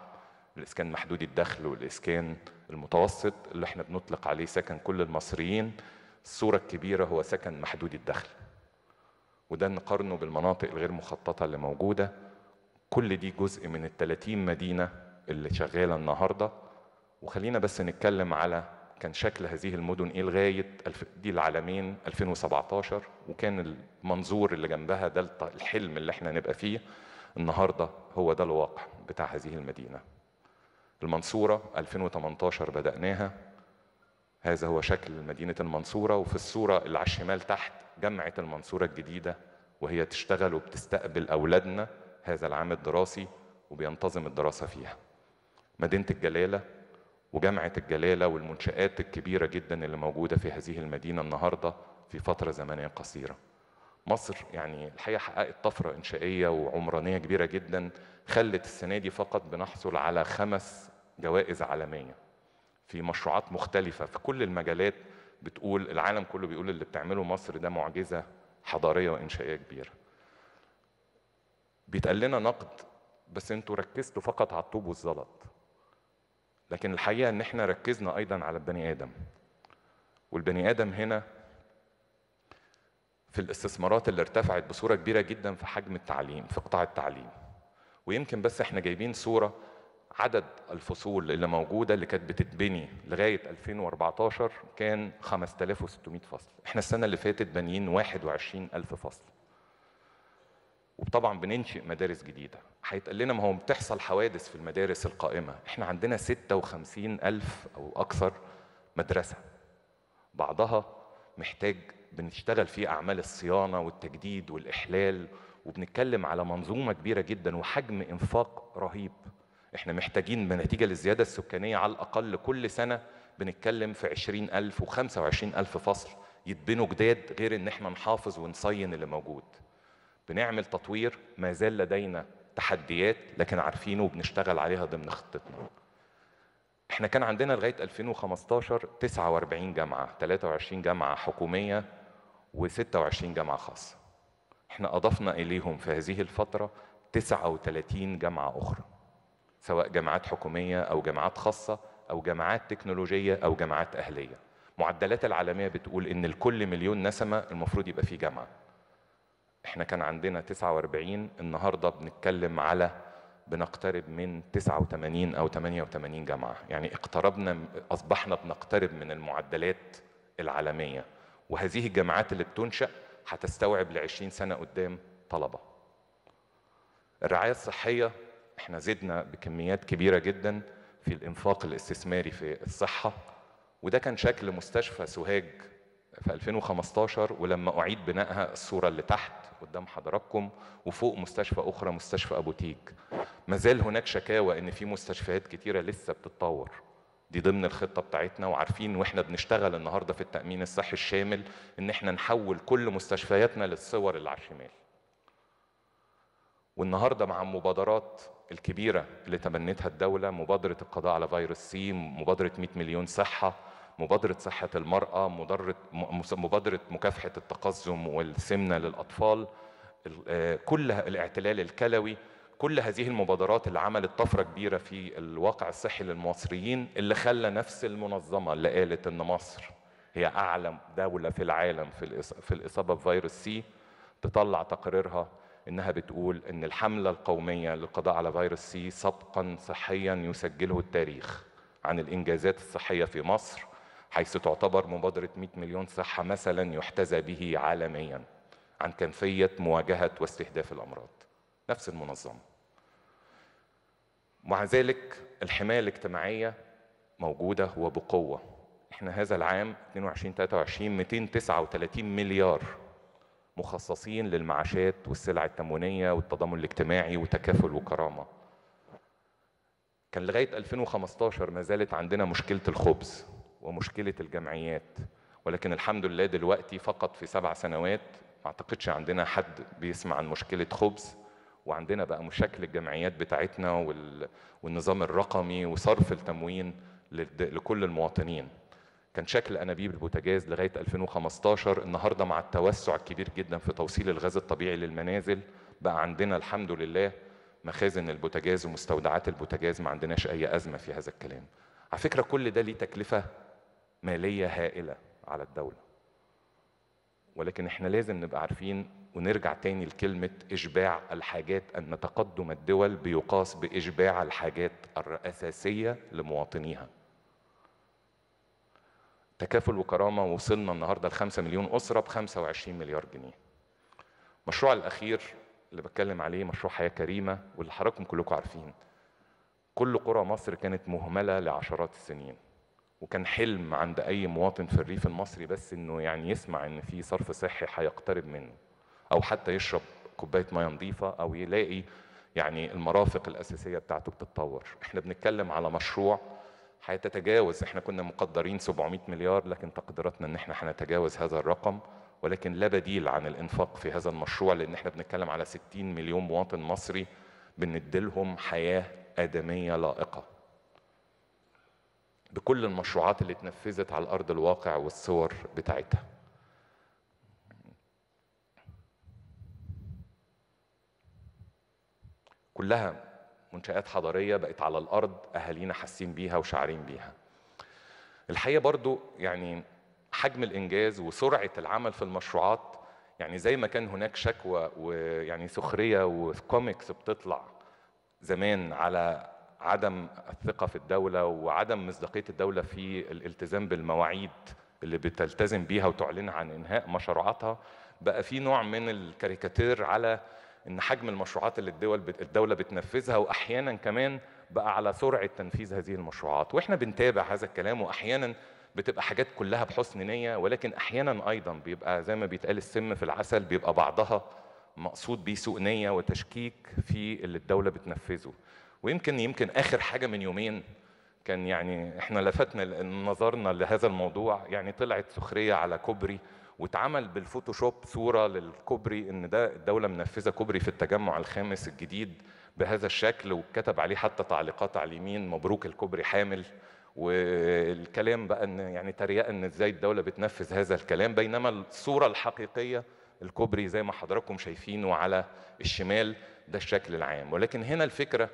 الإسكان محدود الدخل والإسكان المتوسط اللي احنا بنطلق عليه سكن كل المصريين الصورة الكبيرة هو سكن محدود الدخل وده نقارنه بالمناطق الغير مخططة اللي موجودة كل دي جزء من ال 30 مدينه اللي شغاله النهارده وخلينا بس نتكلم على كان شكل هذه المدن ايه لغايه دي العالمين 2017 وكان المنظور اللي جنبها ده الحلم اللي احنا نبقى فيه النهارده هو ده الواقع بتاع هذه المدينه. المنصوره 2018 بدأناها هذا هو شكل مدينة المنصورة وفي الصورة اللي على الشمال تحت جامعة المنصورة الجديدة وهي تشتغل وبتستقبل أولادنا هذا العام الدراسي وبينتظم الدراسة فيها مدينة الجلالة وجامعة الجلالة والمنشآت الكبيرة جدا اللي موجودة في هذه المدينة النهاردة في فترة زمنية قصيرة مصر يعني الحقيقة حققت طفرة إنشائية وعمرانية كبيرة جدا خلت السنة دي فقط بنحصل على خمس جوائز عالمية في مشروعات مختلفة في كل المجالات بتقول العالم كله بيقول اللي بتعمله مصر ده معجزة حضارية وإنشائية كبيرة بيتقال لنا نقد بس انتوا ركزتوا فقط على الطوب والزلط لكن الحقيقه ان احنا ركزنا ايضا على البني ادم والبني ادم هنا في الاستثمارات اللي ارتفعت بصوره كبيره جدا في حجم التعليم في قطاع التعليم ويمكن بس احنا جايبين صوره عدد الفصول اللي موجوده اللي كانت بتتبني لغايه 2014 كان 5600 فصل احنا السنه اللي فاتت بانيين 21000 فصل وطبعا بننشئ مدارس جديدة هيتقال لنا ما هو بتحصل حوادث في المدارس القائمة احنا عندنا 56 ألف أو أكثر مدرسة بعضها محتاج بنشتغل فيه أعمال الصيانة والتجديد والإحلال وبنتكلم على منظومة كبيرة جدا وحجم إنفاق رهيب احنا محتاجين بنتيجة للزيادة السكانية على الأقل كل سنة بنتكلم في 20000 و25000 فصل يتبنوا جداد غير ان احنا نحافظ ونصين اللي موجود بنعمل تطوير ما زال لدينا تحديات لكن عارفينه وبنشتغل عليها ضمن خطتنا احنا كان عندنا لغاية 2015 49 جامعة 23 جامعة حكومية و26 جامعة خاصة احنا أضفنا إليهم في هذه الفترة 39 جامعة أخرى سواء جامعات حكومية أو جامعات خاصة أو جامعات تكنولوجية أو جامعات أهلية معدلات العالمية بتقول إن لكل مليون نسمة المفروض يبقى فيه جامعة احنا كان عندنا 49 النهارده بنتكلم على بنقترب من 89 او 88 جامعه يعني اقتربنا اصبحنا بنقترب من المعدلات العالميه وهذه الجامعات اللي بتنشا هتستوعب ل 20 سنه قدام طلبه الرعايه الصحيه احنا زدنا بكميات كبيره جدا في الانفاق الاستثماري في الصحه وده كان شكل مستشفى سوهاج في 2015 ولما أعيد بنائها الصورة اللي تحت قدام حضراتكم وفوق مستشفى اخرى مستشفى ابو تيج ما زال هناك شكاوى ان في مستشفيات كتيره لسه بتتطور دي ضمن الخطه بتاعتنا وعارفين واحنا بنشتغل النهارده في التامين الصحي الشامل ان احنا نحول كل مستشفياتنا للصور اللي على الشمال والنهارده مع المبادرات الكبيره اللي تبنتها الدوله مبادره القضاء على فيروس سي مبادره 100 مليون صحه مبادرة صحة المرأة مبادرة مكافحة التقزم والسمنة للأطفال آه، كل الاعتلال الكلوي كل هذه المبادرات اللي عملت طفرة كبيرة في الواقع الصحي للمصريين اللي خلى نفس المنظمة اللي قالت إن مصر هي أعلى دولة في العالم في الإصابة بفيروس سي تطلع تقريرها انها بتقول ان الحمله القوميه للقضاء على فيروس سي سبقا صحيا يسجله التاريخ عن الانجازات الصحيه في مصر حيث تعتبر مبادرة 100 مليون صحة مثلا يحتذى به عالميا عن كيفية مواجهة واستهداف الأمراض نفس المنظمة مع ذلك الحماية الاجتماعية موجودة وبقوة احنا هذا العام 22 23 239 مليار مخصصين للمعاشات والسلع التموينية والتضامن الاجتماعي وتكافل وكرامة كان لغاية 2015 ما زالت عندنا مشكلة الخبز ومشكله الجمعيات ولكن الحمد لله دلوقتي فقط في سبع سنوات ما اعتقدش عندنا حد بيسمع عن مشكله خبز وعندنا بقى مشاكل الجمعيات بتاعتنا والنظام الرقمي وصرف التموين لكل المواطنين كان شكل انابيب البوتاجاز لغايه 2015 النهارده مع التوسع الكبير جدا في توصيل الغاز الطبيعي للمنازل بقى عندنا الحمد لله مخازن البوتاجاز ومستودعات البوتاجاز ما عندناش اي ازمه في هذا الكلام على فكره كل ده ليه تكلفه ماليه هائله على الدوله ولكن احنا لازم نبقى عارفين ونرجع تاني لكلمة إشباع الحاجات أن تقدم الدول بيقاس بإشباع الحاجات الأساسية لمواطنيها تكافل وكرامة وصلنا النهاردة لخمسة مليون أسرة بخمسة وعشرين مليار جنيه المشروع الأخير اللي بتكلم عليه مشروع حياة كريمة واللي حضراتكم كلكم عارفين كل قرى مصر كانت مهملة لعشرات السنين وكان حلم عند اي مواطن في الريف المصري بس انه يعني يسمع ان في صرف صحي هيقترب منه او حتى يشرب كوبايه ميه نظيفه او يلاقي يعني المرافق الاساسيه بتاعته بتتطور احنا بنتكلم على مشروع هيتجاوز احنا كنا مقدرين 700 مليار لكن تقديراتنا ان احنا هنتجاوز هذا الرقم ولكن لا بديل عن الانفاق في هذا المشروع لان احنا بنتكلم على 60 مليون مواطن مصري بنديلهم حياه ادميه لائقه بكل المشروعات اللي اتنفذت على ارض الواقع والصور بتاعتها كلها منشآت حضارية بقت على الأرض أهالينا حاسين بيها وشاعرين بيها الحقيقة برضو يعني حجم الإنجاز وسرعة العمل في المشروعات يعني زي ما كان هناك شكوى ويعني سخرية وكوميكس بتطلع زمان على عدم الثقه في الدوله وعدم مصداقيه الدوله في الالتزام بالمواعيد اللي بتلتزم بيها وتعلنها عن انهاء مشروعاتها بقى في نوع من الكاريكاتير على ان حجم المشروعات اللي الدول الدوله بتنفذها واحيانا كمان بقى على سرعه تنفيذ هذه المشروعات واحنا بنتابع هذا الكلام واحيانا بتبقى حاجات كلها بحسن نيه ولكن احيانا ايضا بيبقى زي ما بيتقال السم في العسل بيبقى بعضها مقصود بيه سوء نيه وتشكيك في اللي الدوله بتنفذه ويمكن يمكن اخر حاجه من يومين كان يعني احنا لفتنا نظرنا لهذا الموضوع يعني طلعت سخريه على كوبري واتعمل بالفوتوشوب صوره للكوبري ان ده الدوله منفذه كوبري في التجمع الخامس الجديد بهذا الشكل وكتب عليه حتى تعليقات على اليمين مبروك الكوبري حامل والكلام بقى ان يعني تريقه ان ازاي الدوله بتنفذ هذا الكلام بينما الصوره الحقيقيه الكوبري زي ما حضراتكم شايفينه على الشمال ده الشكل العام ولكن هنا الفكره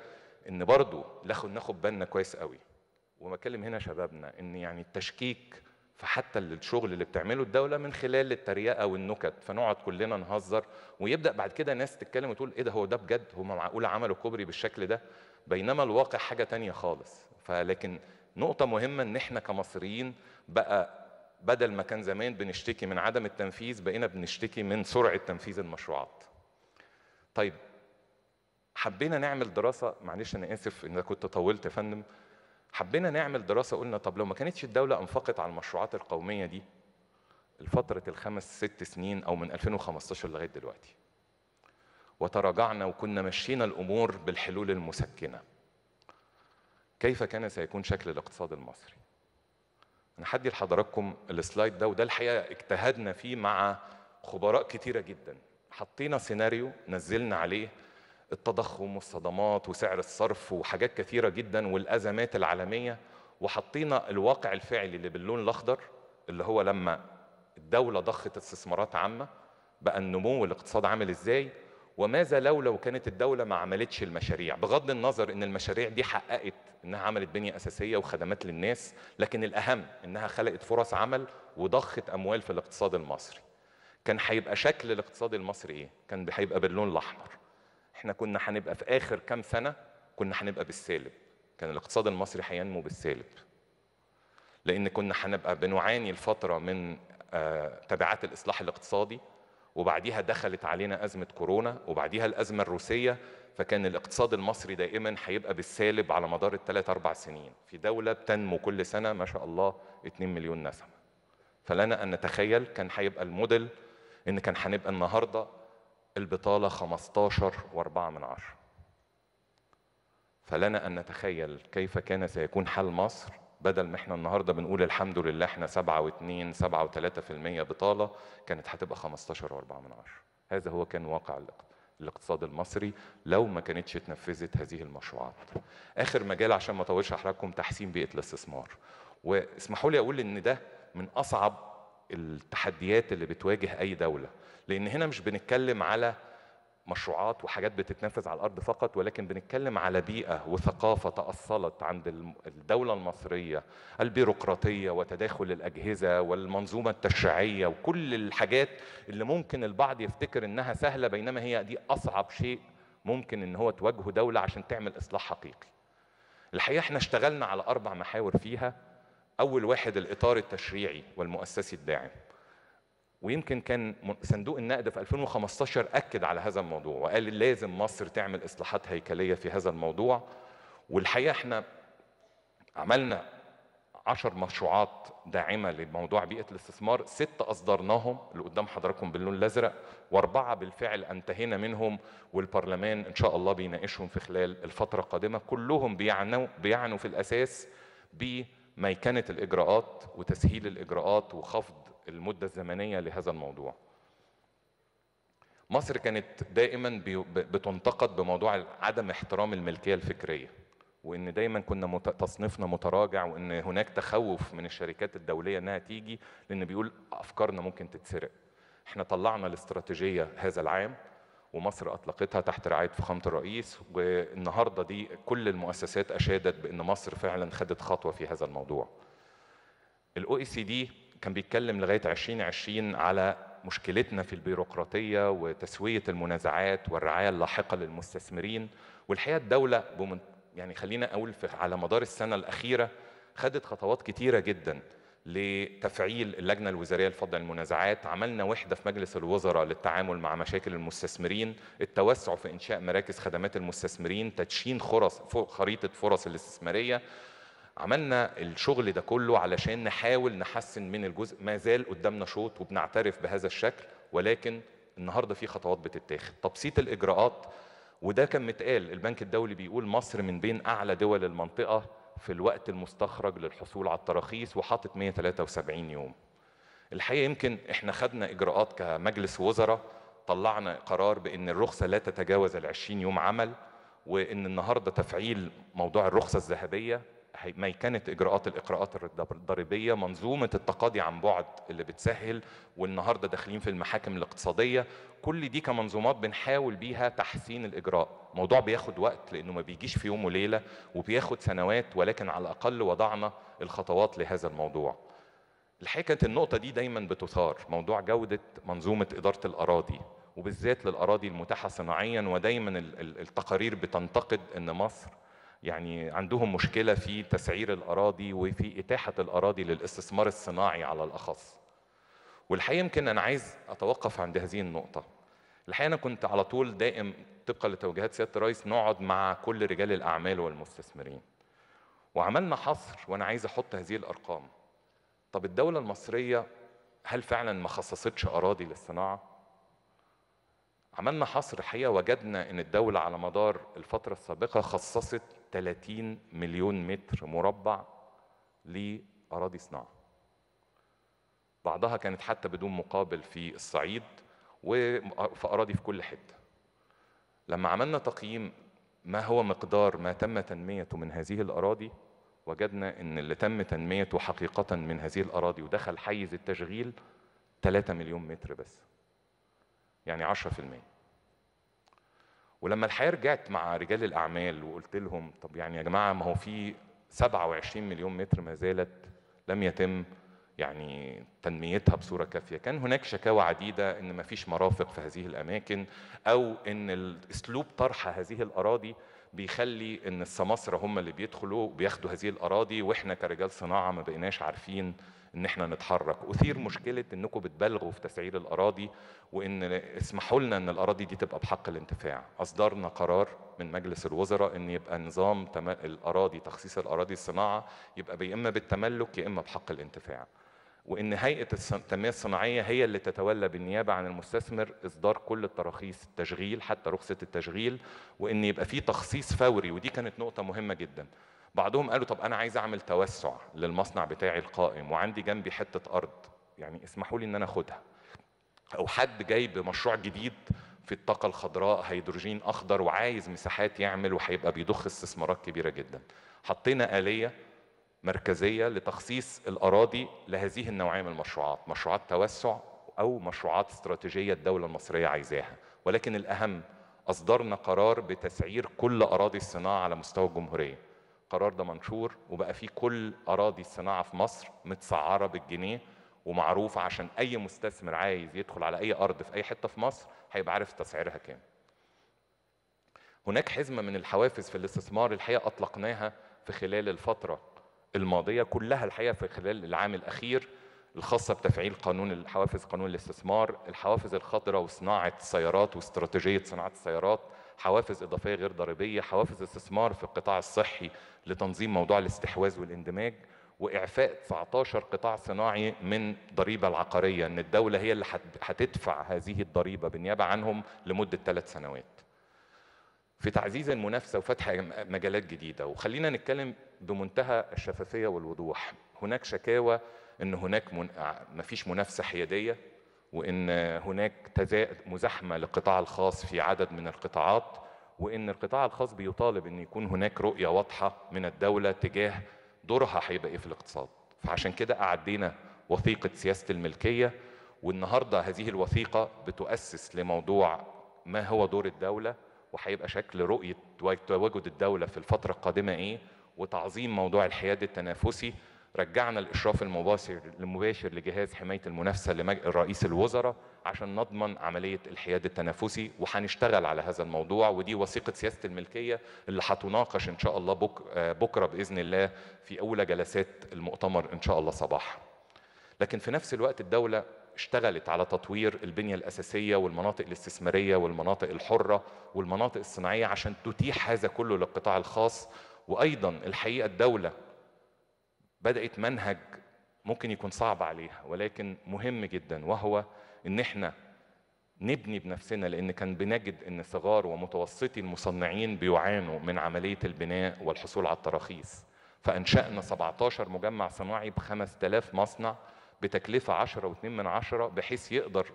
ان برضو ناخد بالنا كويس قوي وبكلم هنا شبابنا ان يعني التشكيك فحتى الشغل اللي بتعمله الدوله من خلال التريقه والنكت فنقعد كلنا نهزر ويبدا بعد كده ناس تتكلم وتقول ايه ده هو ده بجد هم معقول عملوا كوبري بالشكل ده بينما الواقع حاجه تانية خالص فلكن نقطه مهمه ان احنا كمصريين بقى بدل ما كان زمان بنشتكي من عدم التنفيذ بقينا بنشتكي من سرعه تنفيذ المشروعات طيب حبينا نعمل دراسه معلش انا اسف ان كنت طولت يا فندم حبينا نعمل دراسه قلنا طب لو ما كانتش الدوله انفقت على المشروعات القوميه دي لفتره الخمس ست سنين او من 2015 لغايه دلوقتي وتراجعنا وكنا مشينا الامور بالحلول المسكنه كيف كان سيكون شكل الاقتصاد المصري انا هدي لحضراتكم السلايد ده وده الحقيقه اجتهدنا فيه مع خبراء كتيره جدا حطينا سيناريو نزلنا عليه التضخم والصدمات وسعر الصرف وحاجات كثيره جدا والازمات العالميه وحطينا الواقع الفعلي اللي باللون الاخضر اللي هو لما الدوله ضخت استثمارات عامه بقى النمو الاقتصاد عامل ازاي وماذا لو لو كانت الدولة ما عملتش المشاريع بغض النظر ان المشاريع دي حققت انها عملت بنية اساسية وخدمات للناس لكن الاهم انها خلقت فرص عمل وضخت اموال في الاقتصاد المصري كان هيبقى شكل الاقتصاد المصري ايه كان هيبقى باللون الاحمر احنا كنا هنبقى في اخر كام سنه كنا هنبقى بالسالب كان الاقتصاد المصري هينمو بالسالب لان كنا هنبقى بنعاني الفتره من آه، تبعات الاصلاح الاقتصادي وبعديها دخلت علينا ازمه كورونا وبعديها الازمه الروسيه فكان الاقتصاد المصري دائما هيبقى بالسالب على مدار الثلاث اربع سنين في دوله بتنمو كل سنه ما شاء الله 2 مليون نسمه فلنا ان نتخيل كان هيبقى الموديل ان كان هنبقى النهارده البطالة 15 و4 من عشر فلنا أن نتخيل كيف كان سيكون حال مصر بدل ما احنا النهاردة بنقول الحمد لله احنا و2 7 و3 في المية بطالة كانت هتبقى 15 و4 من عشر هذا هو كان واقع الاقتصاد المصري لو ما كانتش اتنفذت هذه المشروعات آخر مجال عشان ما أطولش حضراتكم تحسين بيئة الاستثمار واسمحوا لي أقول إن ده من أصعب التحديات اللي بتواجه أي دولة لان هنا مش بنتكلم على مشروعات وحاجات بتتنفذ على الارض فقط ولكن بنتكلم على بيئه وثقافه تاصلت عند الدوله المصريه البيروقراطيه وتداخل الاجهزه والمنظومه التشريعيه وكل الحاجات اللي ممكن البعض يفتكر انها سهله بينما هي دي اصعب شيء ممكن ان هو تواجهه دوله عشان تعمل اصلاح حقيقي. الحقيقه احنا اشتغلنا على اربع محاور فيها اول واحد الاطار التشريعي والمؤسسي الداعم ويمكن كان صندوق النقد في 2015 اكد على هذا الموضوع وقال لازم مصر تعمل اصلاحات هيكليه في هذا الموضوع والحقيقه احنا عملنا 10 مشروعات داعمه لموضوع بيئه الاستثمار ستة اصدرناهم اللي قدام حضراتكم باللون الازرق واربعه بالفعل انتهينا منهم والبرلمان ان شاء الله بيناقشهم في خلال الفتره القادمه كلهم بيعنوا بيعنوا في الاساس بميكنه الاجراءات وتسهيل الاجراءات وخفض المدة الزمنية لهذا الموضوع مصر كانت دائما بتنتقد بموضوع عدم احترام الملكية الفكرية وان دايما كنا تصنيفنا متراجع وان هناك تخوف من الشركات الدوليه انها تيجي لان بيقول افكارنا ممكن تتسرق احنا طلعنا الاستراتيجيه هذا العام ومصر اطلقتها تحت رعايه فخامه الرئيس والنهارده دي كل المؤسسات اشادت بان مصر فعلا خدت خطوه في هذا الموضوع الاو اي سي دي كان بيتكلم لغايه 2020 على مشكلتنا في البيروقراطيه وتسويه المنازعات والرعايه اللاحقه للمستثمرين والحقيقه الدوله بمن... يعني خلينا اقول في... على مدار السنه الاخيره خدت خطوات كتيره جدا لتفعيل اللجنه الوزاريه لفضل المنازعات، عملنا وحده في مجلس الوزراء للتعامل مع مشاكل المستثمرين، التوسع في انشاء مراكز خدمات المستثمرين، تدشين خرص خريطه فرص الاستثماريه، عملنا الشغل ده كله علشان نحاول نحسن من الجزء ما زال قدامنا شوط وبنعترف بهذا الشكل ولكن النهارده في خطوات بتتاخد تبسيط الاجراءات وده كان متقال البنك الدولي بيقول مصر من بين اعلى دول المنطقه في الوقت المستخرج للحصول على التراخيص وحاطط 173 يوم الحقيقه يمكن احنا خدنا اجراءات كمجلس وزراء طلعنا قرار بان الرخصه لا تتجاوز ال 20 يوم عمل وان النهارده تفعيل موضوع الرخصه الذهبيه ميكنه اجراءات الاقراءات الضريبيه منظومه التقاضي عن بعد اللي بتسهل والنهارده داخلين في المحاكم الاقتصاديه كل دي كمنظومات بنحاول بيها تحسين الاجراء موضوع بياخد وقت لانه ما بيجيش في يوم وليله وبياخد سنوات ولكن على الاقل وضعنا الخطوات لهذا الموضوع الحقيقه النقطه دي دايما بتثار موضوع جوده منظومه اداره الاراضي وبالذات للاراضي المتاحه صناعيا ودايما التقارير بتنتقد ان مصر يعني عندهم مشكله في تسعير الاراضي وفي اتاحه الاراضي للاستثمار الصناعي على الاخص. والحقيقه يمكن انا عايز اتوقف عند هذه النقطه. الحقيقه انا كنت على طول دائم طبقا لتوجيهات سياده الرئيس نقعد مع كل رجال الاعمال والمستثمرين. وعملنا حصر وانا عايز احط هذه الارقام. طب الدوله المصريه هل فعلا ما خصصتش اراضي للصناعه؟ عملنا حصر الحقيقه وجدنا ان الدوله على مدار الفتره السابقه خصصت 30 مليون متر مربع لأراضي صناعة بعضها كانت حتى بدون مقابل في الصعيد وفي أراضي في كل حتة لما عملنا تقييم ما هو مقدار ما تم تنميته من هذه الأراضي وجدنا أن اللي تم تنميته حقيقة من هذه الأراضي ودخل حيز التشغيل 3 مليون متر بس يعني 10% ولما الحياه رجعت مع رجال الاعمال وقلت لهم طب يعني يا جماعه ما هو في 27 مليون متر ما زالت لم يتم يعني تنميتها بصورة كافية كان هناك شكاوى عديدة أن ما فيش مرافق في هذه الأماكن أو أن أسلوب طرح هذه الأراضي بيخلي أن السماسرة هم اللي بيدخلوا وبياخدوا هذه الأراضي وإحنا كرجال صناعة ما بقيناش عارفين ان احنا نتحرك اثير مشكله انكم بتبالغوا في تسعير الاراضي وان اسمحوا لنا ان الاراضي دي تبقى بحق الانتفاع اصدرنا قرار من مجلس الوزراء ان يبقى نظام تم... الاراضي تخصيص الاراضي الصناعه يبقى يا اما بالتملك يا اما بحق الانتفاع وان هيئه التنميه الصناعيه هي اللي تتولى بالنيابه عن المستثمر اصدار كل التراخيص التشغيل حتى رخصه التشغيل وان يبقى في تخصيص فوري ودي كانت نقطه مهمه جدا بعضهم قالوا طب انا عايز اعمل توسع للمصنع بتاعي القائم وعندي جنبي حته ارض يعني اسمحوا لي ان انا اخدها او حد جاي بمشروع جديد في الطاقه الخضراء هيدروجين اخضر وعايز مساحات يعمل وهيبقى بيضخ استثمارات كبيره جدا حطينا اليه مركزيه لتخصيص الاراضي لهذه النوعيه من المشروعات مشروعات توسع او مشروعات استراتيجيه الدوله المصريه عايزاها ولكن الاهم اصدرنا قرار بتسعير كل اراضي الصناعه على مستوى الجمهوريه القرار ده منشور وبقى فيه كل اراضي الصناعه في مصر متسعره بالجنيه ومعروف عشان اي مستثمر عايز يدخل على اي ارض في اي حته في مصر هيبقى عارف تسعيرها كام هناك حزمه من الحوافز في الاستثمار الحقيقه اطلقناها في خلال الفتره الماضيه كلها الحقيقه في خلال العام الاخير الخاصه بتفعيل قانون الحوافز قانون الاستثمار الحوافز الخضراء وصناعه السيارات واستراتيجيه صناعه السيارات حوافز اضافيه غير ضريبيه حوافز استثمار في القطاع الصحي لتنظيم موضوع الاستحواذ والاندماج واعفاء 19 قطاع صناعي من ضريبه العقاريه ان الدوله هي اللي هتدفع هذه الضريبه بالنيابه عنهم لمده ثلاث سنوات في تعزيز المنافسه وفتح مجالات جديده وخلينا نتكلم بمنتهى الشفافيه والوضوح هناك شكاوى ان هناك من... مفيش منافسه حياديه وان هناك مزاحمه للقطاع الخاص في عدد من القطاعات وان القطاع الخاص بيطالب ان يكون هناك رؤيه واضحه من الدوله تجاه دورها هيبقى ايه في الاقتصاد فعشان كده اعدينا وثيقه سياسه الملكيه والنهارده هذه الوثيقه بتؤسس لموضوع ما هو دور الدوله وهيبقى شكل رؤيه تواجد الدوله في الفتره القادمه ايه وتعظيم موضوع الحياد التنافسي رجعنا الاشراف المباشر المباشر لجهاز حمايه المنافسه لرئيس الوزراء عشان نضمن عمليه الحياد التنافسي وهنشتغل على هذا الموضوع ودي وثيقه سياسه الملكيه اللي هتناقش ان شاء الله بك آه، بكره باذن الله في اولى جلسات المؤتمر ان شاء الله صباحا. لكن في نفس الوقت الدوله اشتغلت على تطوير البنيه الاساسيه والمناطق الاستثماريه والمناطق الحره والمناطق الصناعيه عشان تتيح هذا كله للقطاع الخاص وايضا الحقيقه الدوله بدات منهج ممكن يكون صعب عليها ولكن مهم جدا وهو ان احنا نبني بنفسنا لان كان بنجد ان صغار ومتوسطي المصنعين بيعانوا من عمليه البناء والحصول على التراخيص فانشانا 17 مجمع صناعي ب 5000 مصنع بتكلفه 10 و2 من 10 بحيث يقدر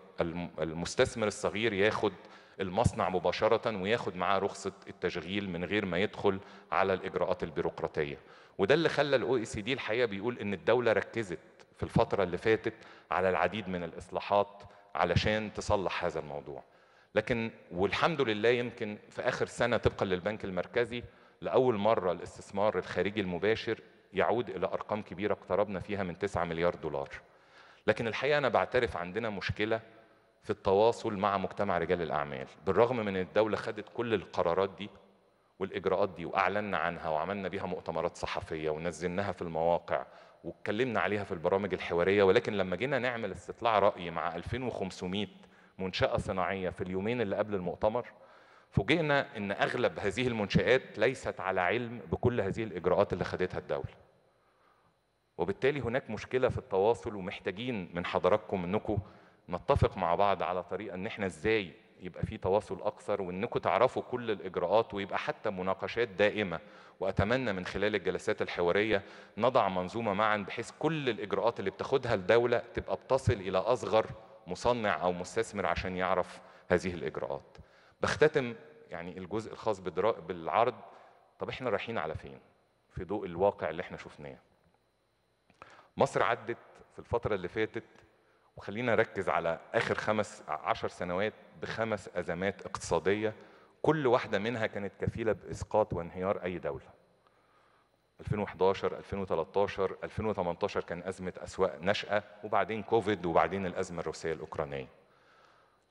المستثمر الصغير ياخد المصنع مباشره وياخد معاه رخصه التشغيل من غير ما يدخل على الاجراءات البيروقراطيه وده اللي خلى الاو اي سي دي الحقيقه بيقول ان الدوله ركزت في الفتره اللي فاتت على العديد من الاصلاحات علشان تصلح هذا الموضوع لكن والحمد لله يمكن في اخر سنه طبقا للبنك المركزي لاول مره الاستثمار الخارجي المباشر يعود الى ارقام كبيره اقتربنا فيها من 9 مليار دولار لكن الحقيقه انا بعترف عندنا مشكله في التواصل مع مجتمع رجال الاعمال بالرغم من ان الدوله خدت كل القرارات دي والاجراءات دي واعلنا عنها وعملنا بيها مؤتمرات صحفيه ونزلناها في المواقع واتكلمنا عليها في البرامج الحواريه ولكن لما جينا نعمل استطلاع راي مع 2500 منشاه صناعيه في اليومين اللي قبل المؤتمر فوجئنا ان اغلب هذه المنشات ليست على علم بكل هذه الاجراءات اللي خدتها الدوله وبالتالي هناك مشكله في التواصل ومحتاجين من حضراتكم انكم نتفق مع بعض على طريقه ان احنا ازاي يبقى في تواصل اكثر وانكم تعرفوا كل الاجراءات ويبقى حتى مناقشات دائمه واتمنى من خلال الجلسات الحواريه نضع منظومه معا بحيث كل الاجراءات اللي بتاخدها الدوله تبقى بتصل الى اصغر مصنع او مستثمر عشان يعرف هذه الاجراءات بختتم يعني الجزء الخاص بالعرض طب احنا رايحين على فين في ضوء الواقع اللي احنا شفناه مصر عدت في الفتره اللي فاتت وخلينا نركز على اخر خمس عشر سنوات بخمس ازمات اقتصاديه كل واحده منها كانت كفيله باسقاط وانهيار اي دوله 2011 2013 2018 كان ازمه اسواق ناشئه وبعدين كوفيد وبعدين الازمه الروسيه الاوكرانيه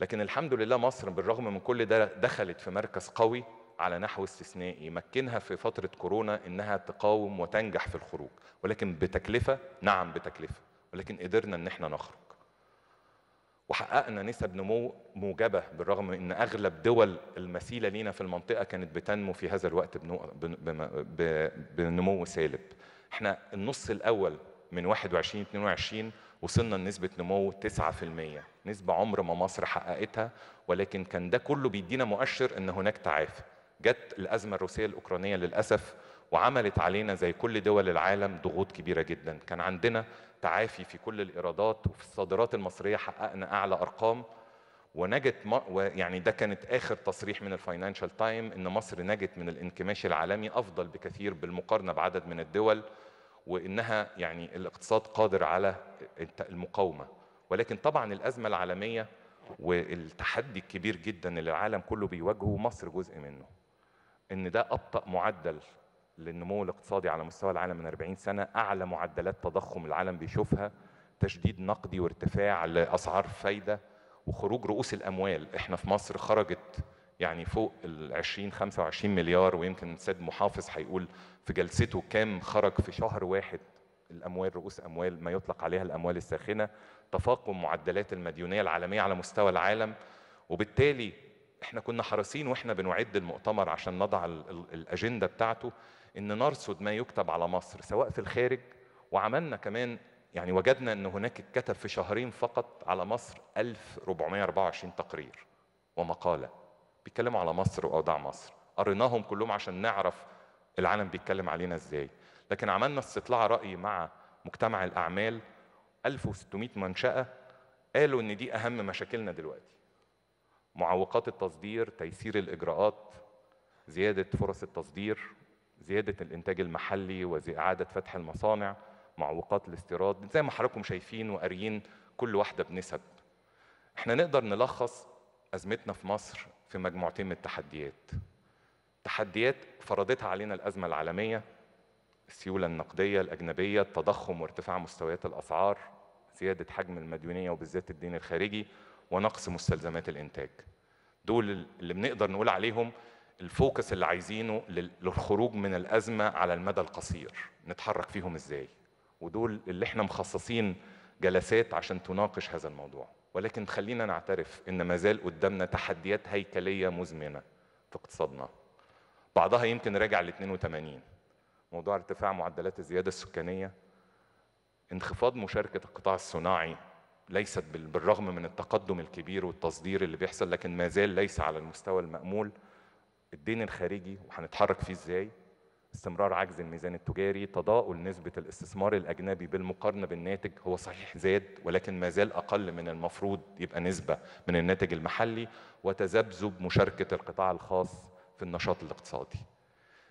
لكن الحمد لله مصر بالرغم من كل ده دخلت في مركز قوي على نحو استثنائي مكنها في فتره كورونا انها تقاوم وتنجح في الخروج ولكن بتكلفه نعم بتكلفه ولكن قدرنا ان احنا نخرج وحققنا نسب نمو موجبة بالرغم أن أغلب دول المثيلة لينا في المنطقة كانت بتنمو في هذا الوقت بنمو سالب احنا النص الأول من 21 22 وصلنا لنسبة نمو 9% نسبة عمر ما مصر حققتها ولكن كان ده كله بيدينا مؤشر أن هناك تعافي جت الأزمة الروسية الأوكرانية للأسف وعملت علينا زي كل دول العالم ضغوط كبيرة جدا كان عندنا تعافي في كل الايرادات وفي الصادرات المصريه حققنا اعلى ارقام ونجت يعني ده كانت اخر تصريح من الفاينانشال تايم ان مصر نجت من الانكماش العالمي افضل بكثير بالمقارنه بعدد من الدول وانها يعني الاقتصاد قادر على المقاومه ولكن طبعا الازمه العالميه والتحدي الكبير جدا اللي العالم كله بيواجهه مصر جزء منه ان ده ابطا معدل للنمو الاقتصادي على مستوى العالم من 40 سنة أعلى معدلات تضخم العالم بيشوفها تشديد نقدي وارتفاع لأسعار فايدة وخروج رؤوس الأموال إحنا في مصر خرجت يعني فوق ال 20 25 مليار ويمكن سيد محافظ هيقول في جلسته كام خرج في شهر واحد الاموال رؤوس اموال ما يطلق عليها الاموال الساخنه تفاقم معدلات المديونيه العالميه على مستوى العالم وبالتالي احنا كنا حريصين واحنا بنعد المؤتمر عشان نضع الاجنده بتاعته ان نرصد ما يكتب على مصر سواء في الخارج وعملنا كمان يعني وجدنا ان هناك اتكتب في شهرين فقط على مصر 1424 تقرير ومقاله بيتكلموا على مصر واوضاع مصر قريناهم كلهم عشان نعرف العالم بيتكلم علينا ازاي لكن عملنا استطلاع راي مع مجتمع الاعمال 1600 منشاه قالوا ان دي اهم مشاكلنا دلوقتي معوقات التصدير تيسير الاجراءات زياده فرص التصدير زياده الانتاج المحلي واعاده فتح المصانع معوقات الاستيراد زي ما حضراتكم شايفين وقاريين كل واحده بنسب احنا نقدر نلخص ازمتنا في مصر في مجموعتين من التحديات تحديات فرضتها علينا الازمه العالميه السيوله النقديه الاجنبيه التضخم وارتفاع مستويات الاسعار زياده حجم المديونيه وبالذات الدين الخارجي ونقص مستلزمات الانتاج دول اللي بنقدر نقول عليهم الفوكس اللي عايزينه للخروج من الازمه على المدى القصير نتحرك فيهم ازاي ودول اللي احنا مخصصين جلسات عشان تناقش هذا الموضوع ولكن خلينا نعترف ان ما زال قدامنا تحديات هيكليه مزمنه في اقتصادنا بعضها يمكن راجع ل 82 موضوع ارتفاع معدلات الزياده السكانيه انخفاض مشاركه القطاع الصناعي ليست بالرغم من التقدم الكبير والتصدير اللي بيحصل لكن ما زال ليس على المستوى المأمول الدين الخارجي وهنتحرك فيه ازاي استمرار عجز الميزان التجاري تضاؤل نسبة الاستثمار الأجنبي بالمقارنة بالناتج هو صحيح زاد ولكن ما زال أقل من المفروض يبقى نسبة من الناتج المحلي وتذبذب مشاركة القطاع الخاص في النشاط الاقتصادي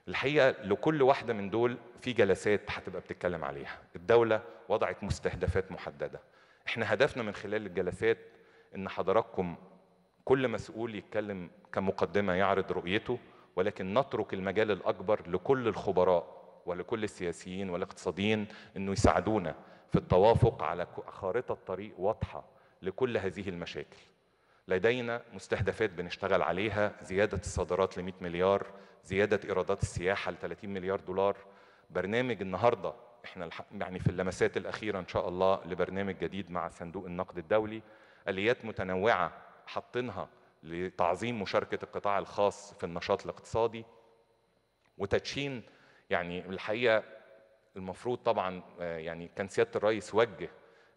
الحقيقة لكل واحدة من دول في جلسات هتبقى بتتكلم عليها الدولة وضعت مستهدفات محددة احنا هدفنا من خلال الجلسات ان حضراتكم كل مسؤول يتكلم كمقدمه يعرض رؤيته ولكن نترك المجال الاكبر لكل الخبراء ولكل السياسيين والاقتصاديين انه يساعدونا في التوافق على خارطه طريق واضحه لكل هذه المشاكل. لدينا مستهدفات بنشتغل عليها زياده الصادرات ل 100 مليار، زياده ايرادات السياحه ل 30 مليار دولار، برنامج النهارده احنا يعني في اللمسات الاخيره ان شاء الله لبرنامج جديد مع صندوق النقد الدولي اليات متنوعه حاطينها لتعظيم مشاركه القطاع الخاص في النشاط الاقتصادي وتدشين يعني الحقيقه المفروض طبعا آه، يعني كان سياده الرئيس وجه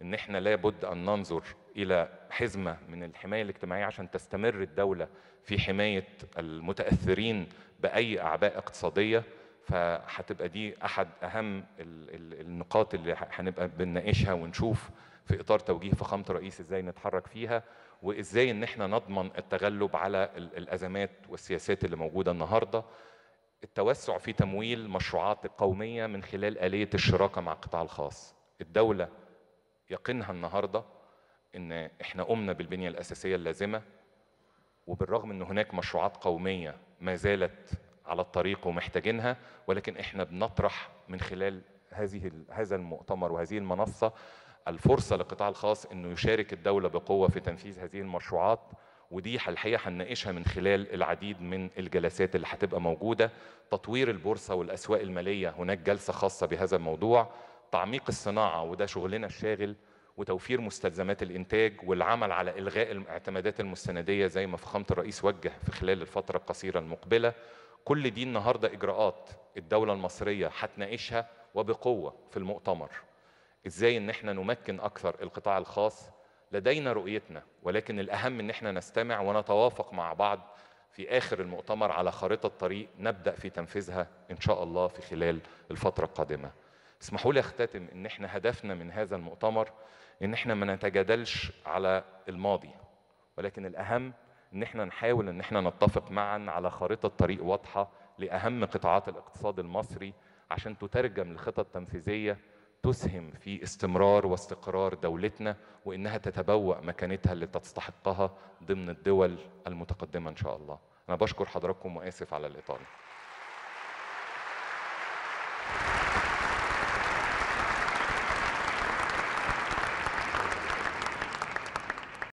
ان احنا لابد ان ننظر الى حزمه من الحمايه الاجتماعيه عشان تستمر الدوله في حمايه المتاثرين باي اعباء اقتصاديه فهتبقى دي احد اهم النقاط اللي هنبقى بنناقشها ونشوف في اطار توجيه فخامه الرئيس ازاي نتحرك فيها وازاي ان احنا نضمن التغلب على الازمات والسياسات اللي موجوده النهارده التوسع في تمويل مشروعات قوميه من خلال اليه الشراكه مع القطاع الخاص الدوله يقنها النهارده ان احنا قمنا بالبنيه الاساسيه اللازمه وبالرغم ان هناك مشروعات قوميه ما زالت على الطريق ومحتاجينها ولكن احنا بنطرح من خلال هذه هذا المؤتمر وهذه المنصه الفرصه للقطاع الخاص انه يشارك الدوله بقوه في تنفيذ هذه المشروعات ودي الحقيقه هنناقشها من خلال العديد من الجلسات اللي هتبقى موجوده تطوير البورصه والاسواق الماليه هناك جلسه خاصه بهذا الموضوع تعميق الصناعه وده شغلنا الشاغل وتوفير مستلزمات الانتاج والعمل على الغاء الاعتمادات المستنديه زي ما فخامه الرئيس وجه في خلال الفتره القصيره المقبله كل دي النهارده اجراءات الدوله المصريه هتناقشها وبقوه في المؤتمر ازاي ان احنا نمكن اكثر القطاع الخاص لدينا رؤيتنا ولكن الاهم ان احنا نستمع ونتوافق مع بعض في اخر المؤتمر على خريطه طريق نبدا في تنفيذها ان شاء الله في خلال الفتره القادمه اسمحوا لي اختتم ان احنا هدفنا من هذا المؤتمر ان احنا ما نتجادلش على الماضي ولكن الاهم ان احنا نحاول ان احنا نتفق معا على خريطه طريق واضحه لاهم قطاعات الاقتصاد المصري عشان تترجم لخطط تنفيذيه تسهم في استمرار واستقرار دولتنا وانها تتبوأ مكانتها اللي تستحقها ضمن الدول المتقدمه ان شاء الله. انا بشكر حضراتكم واسف على الاطاله.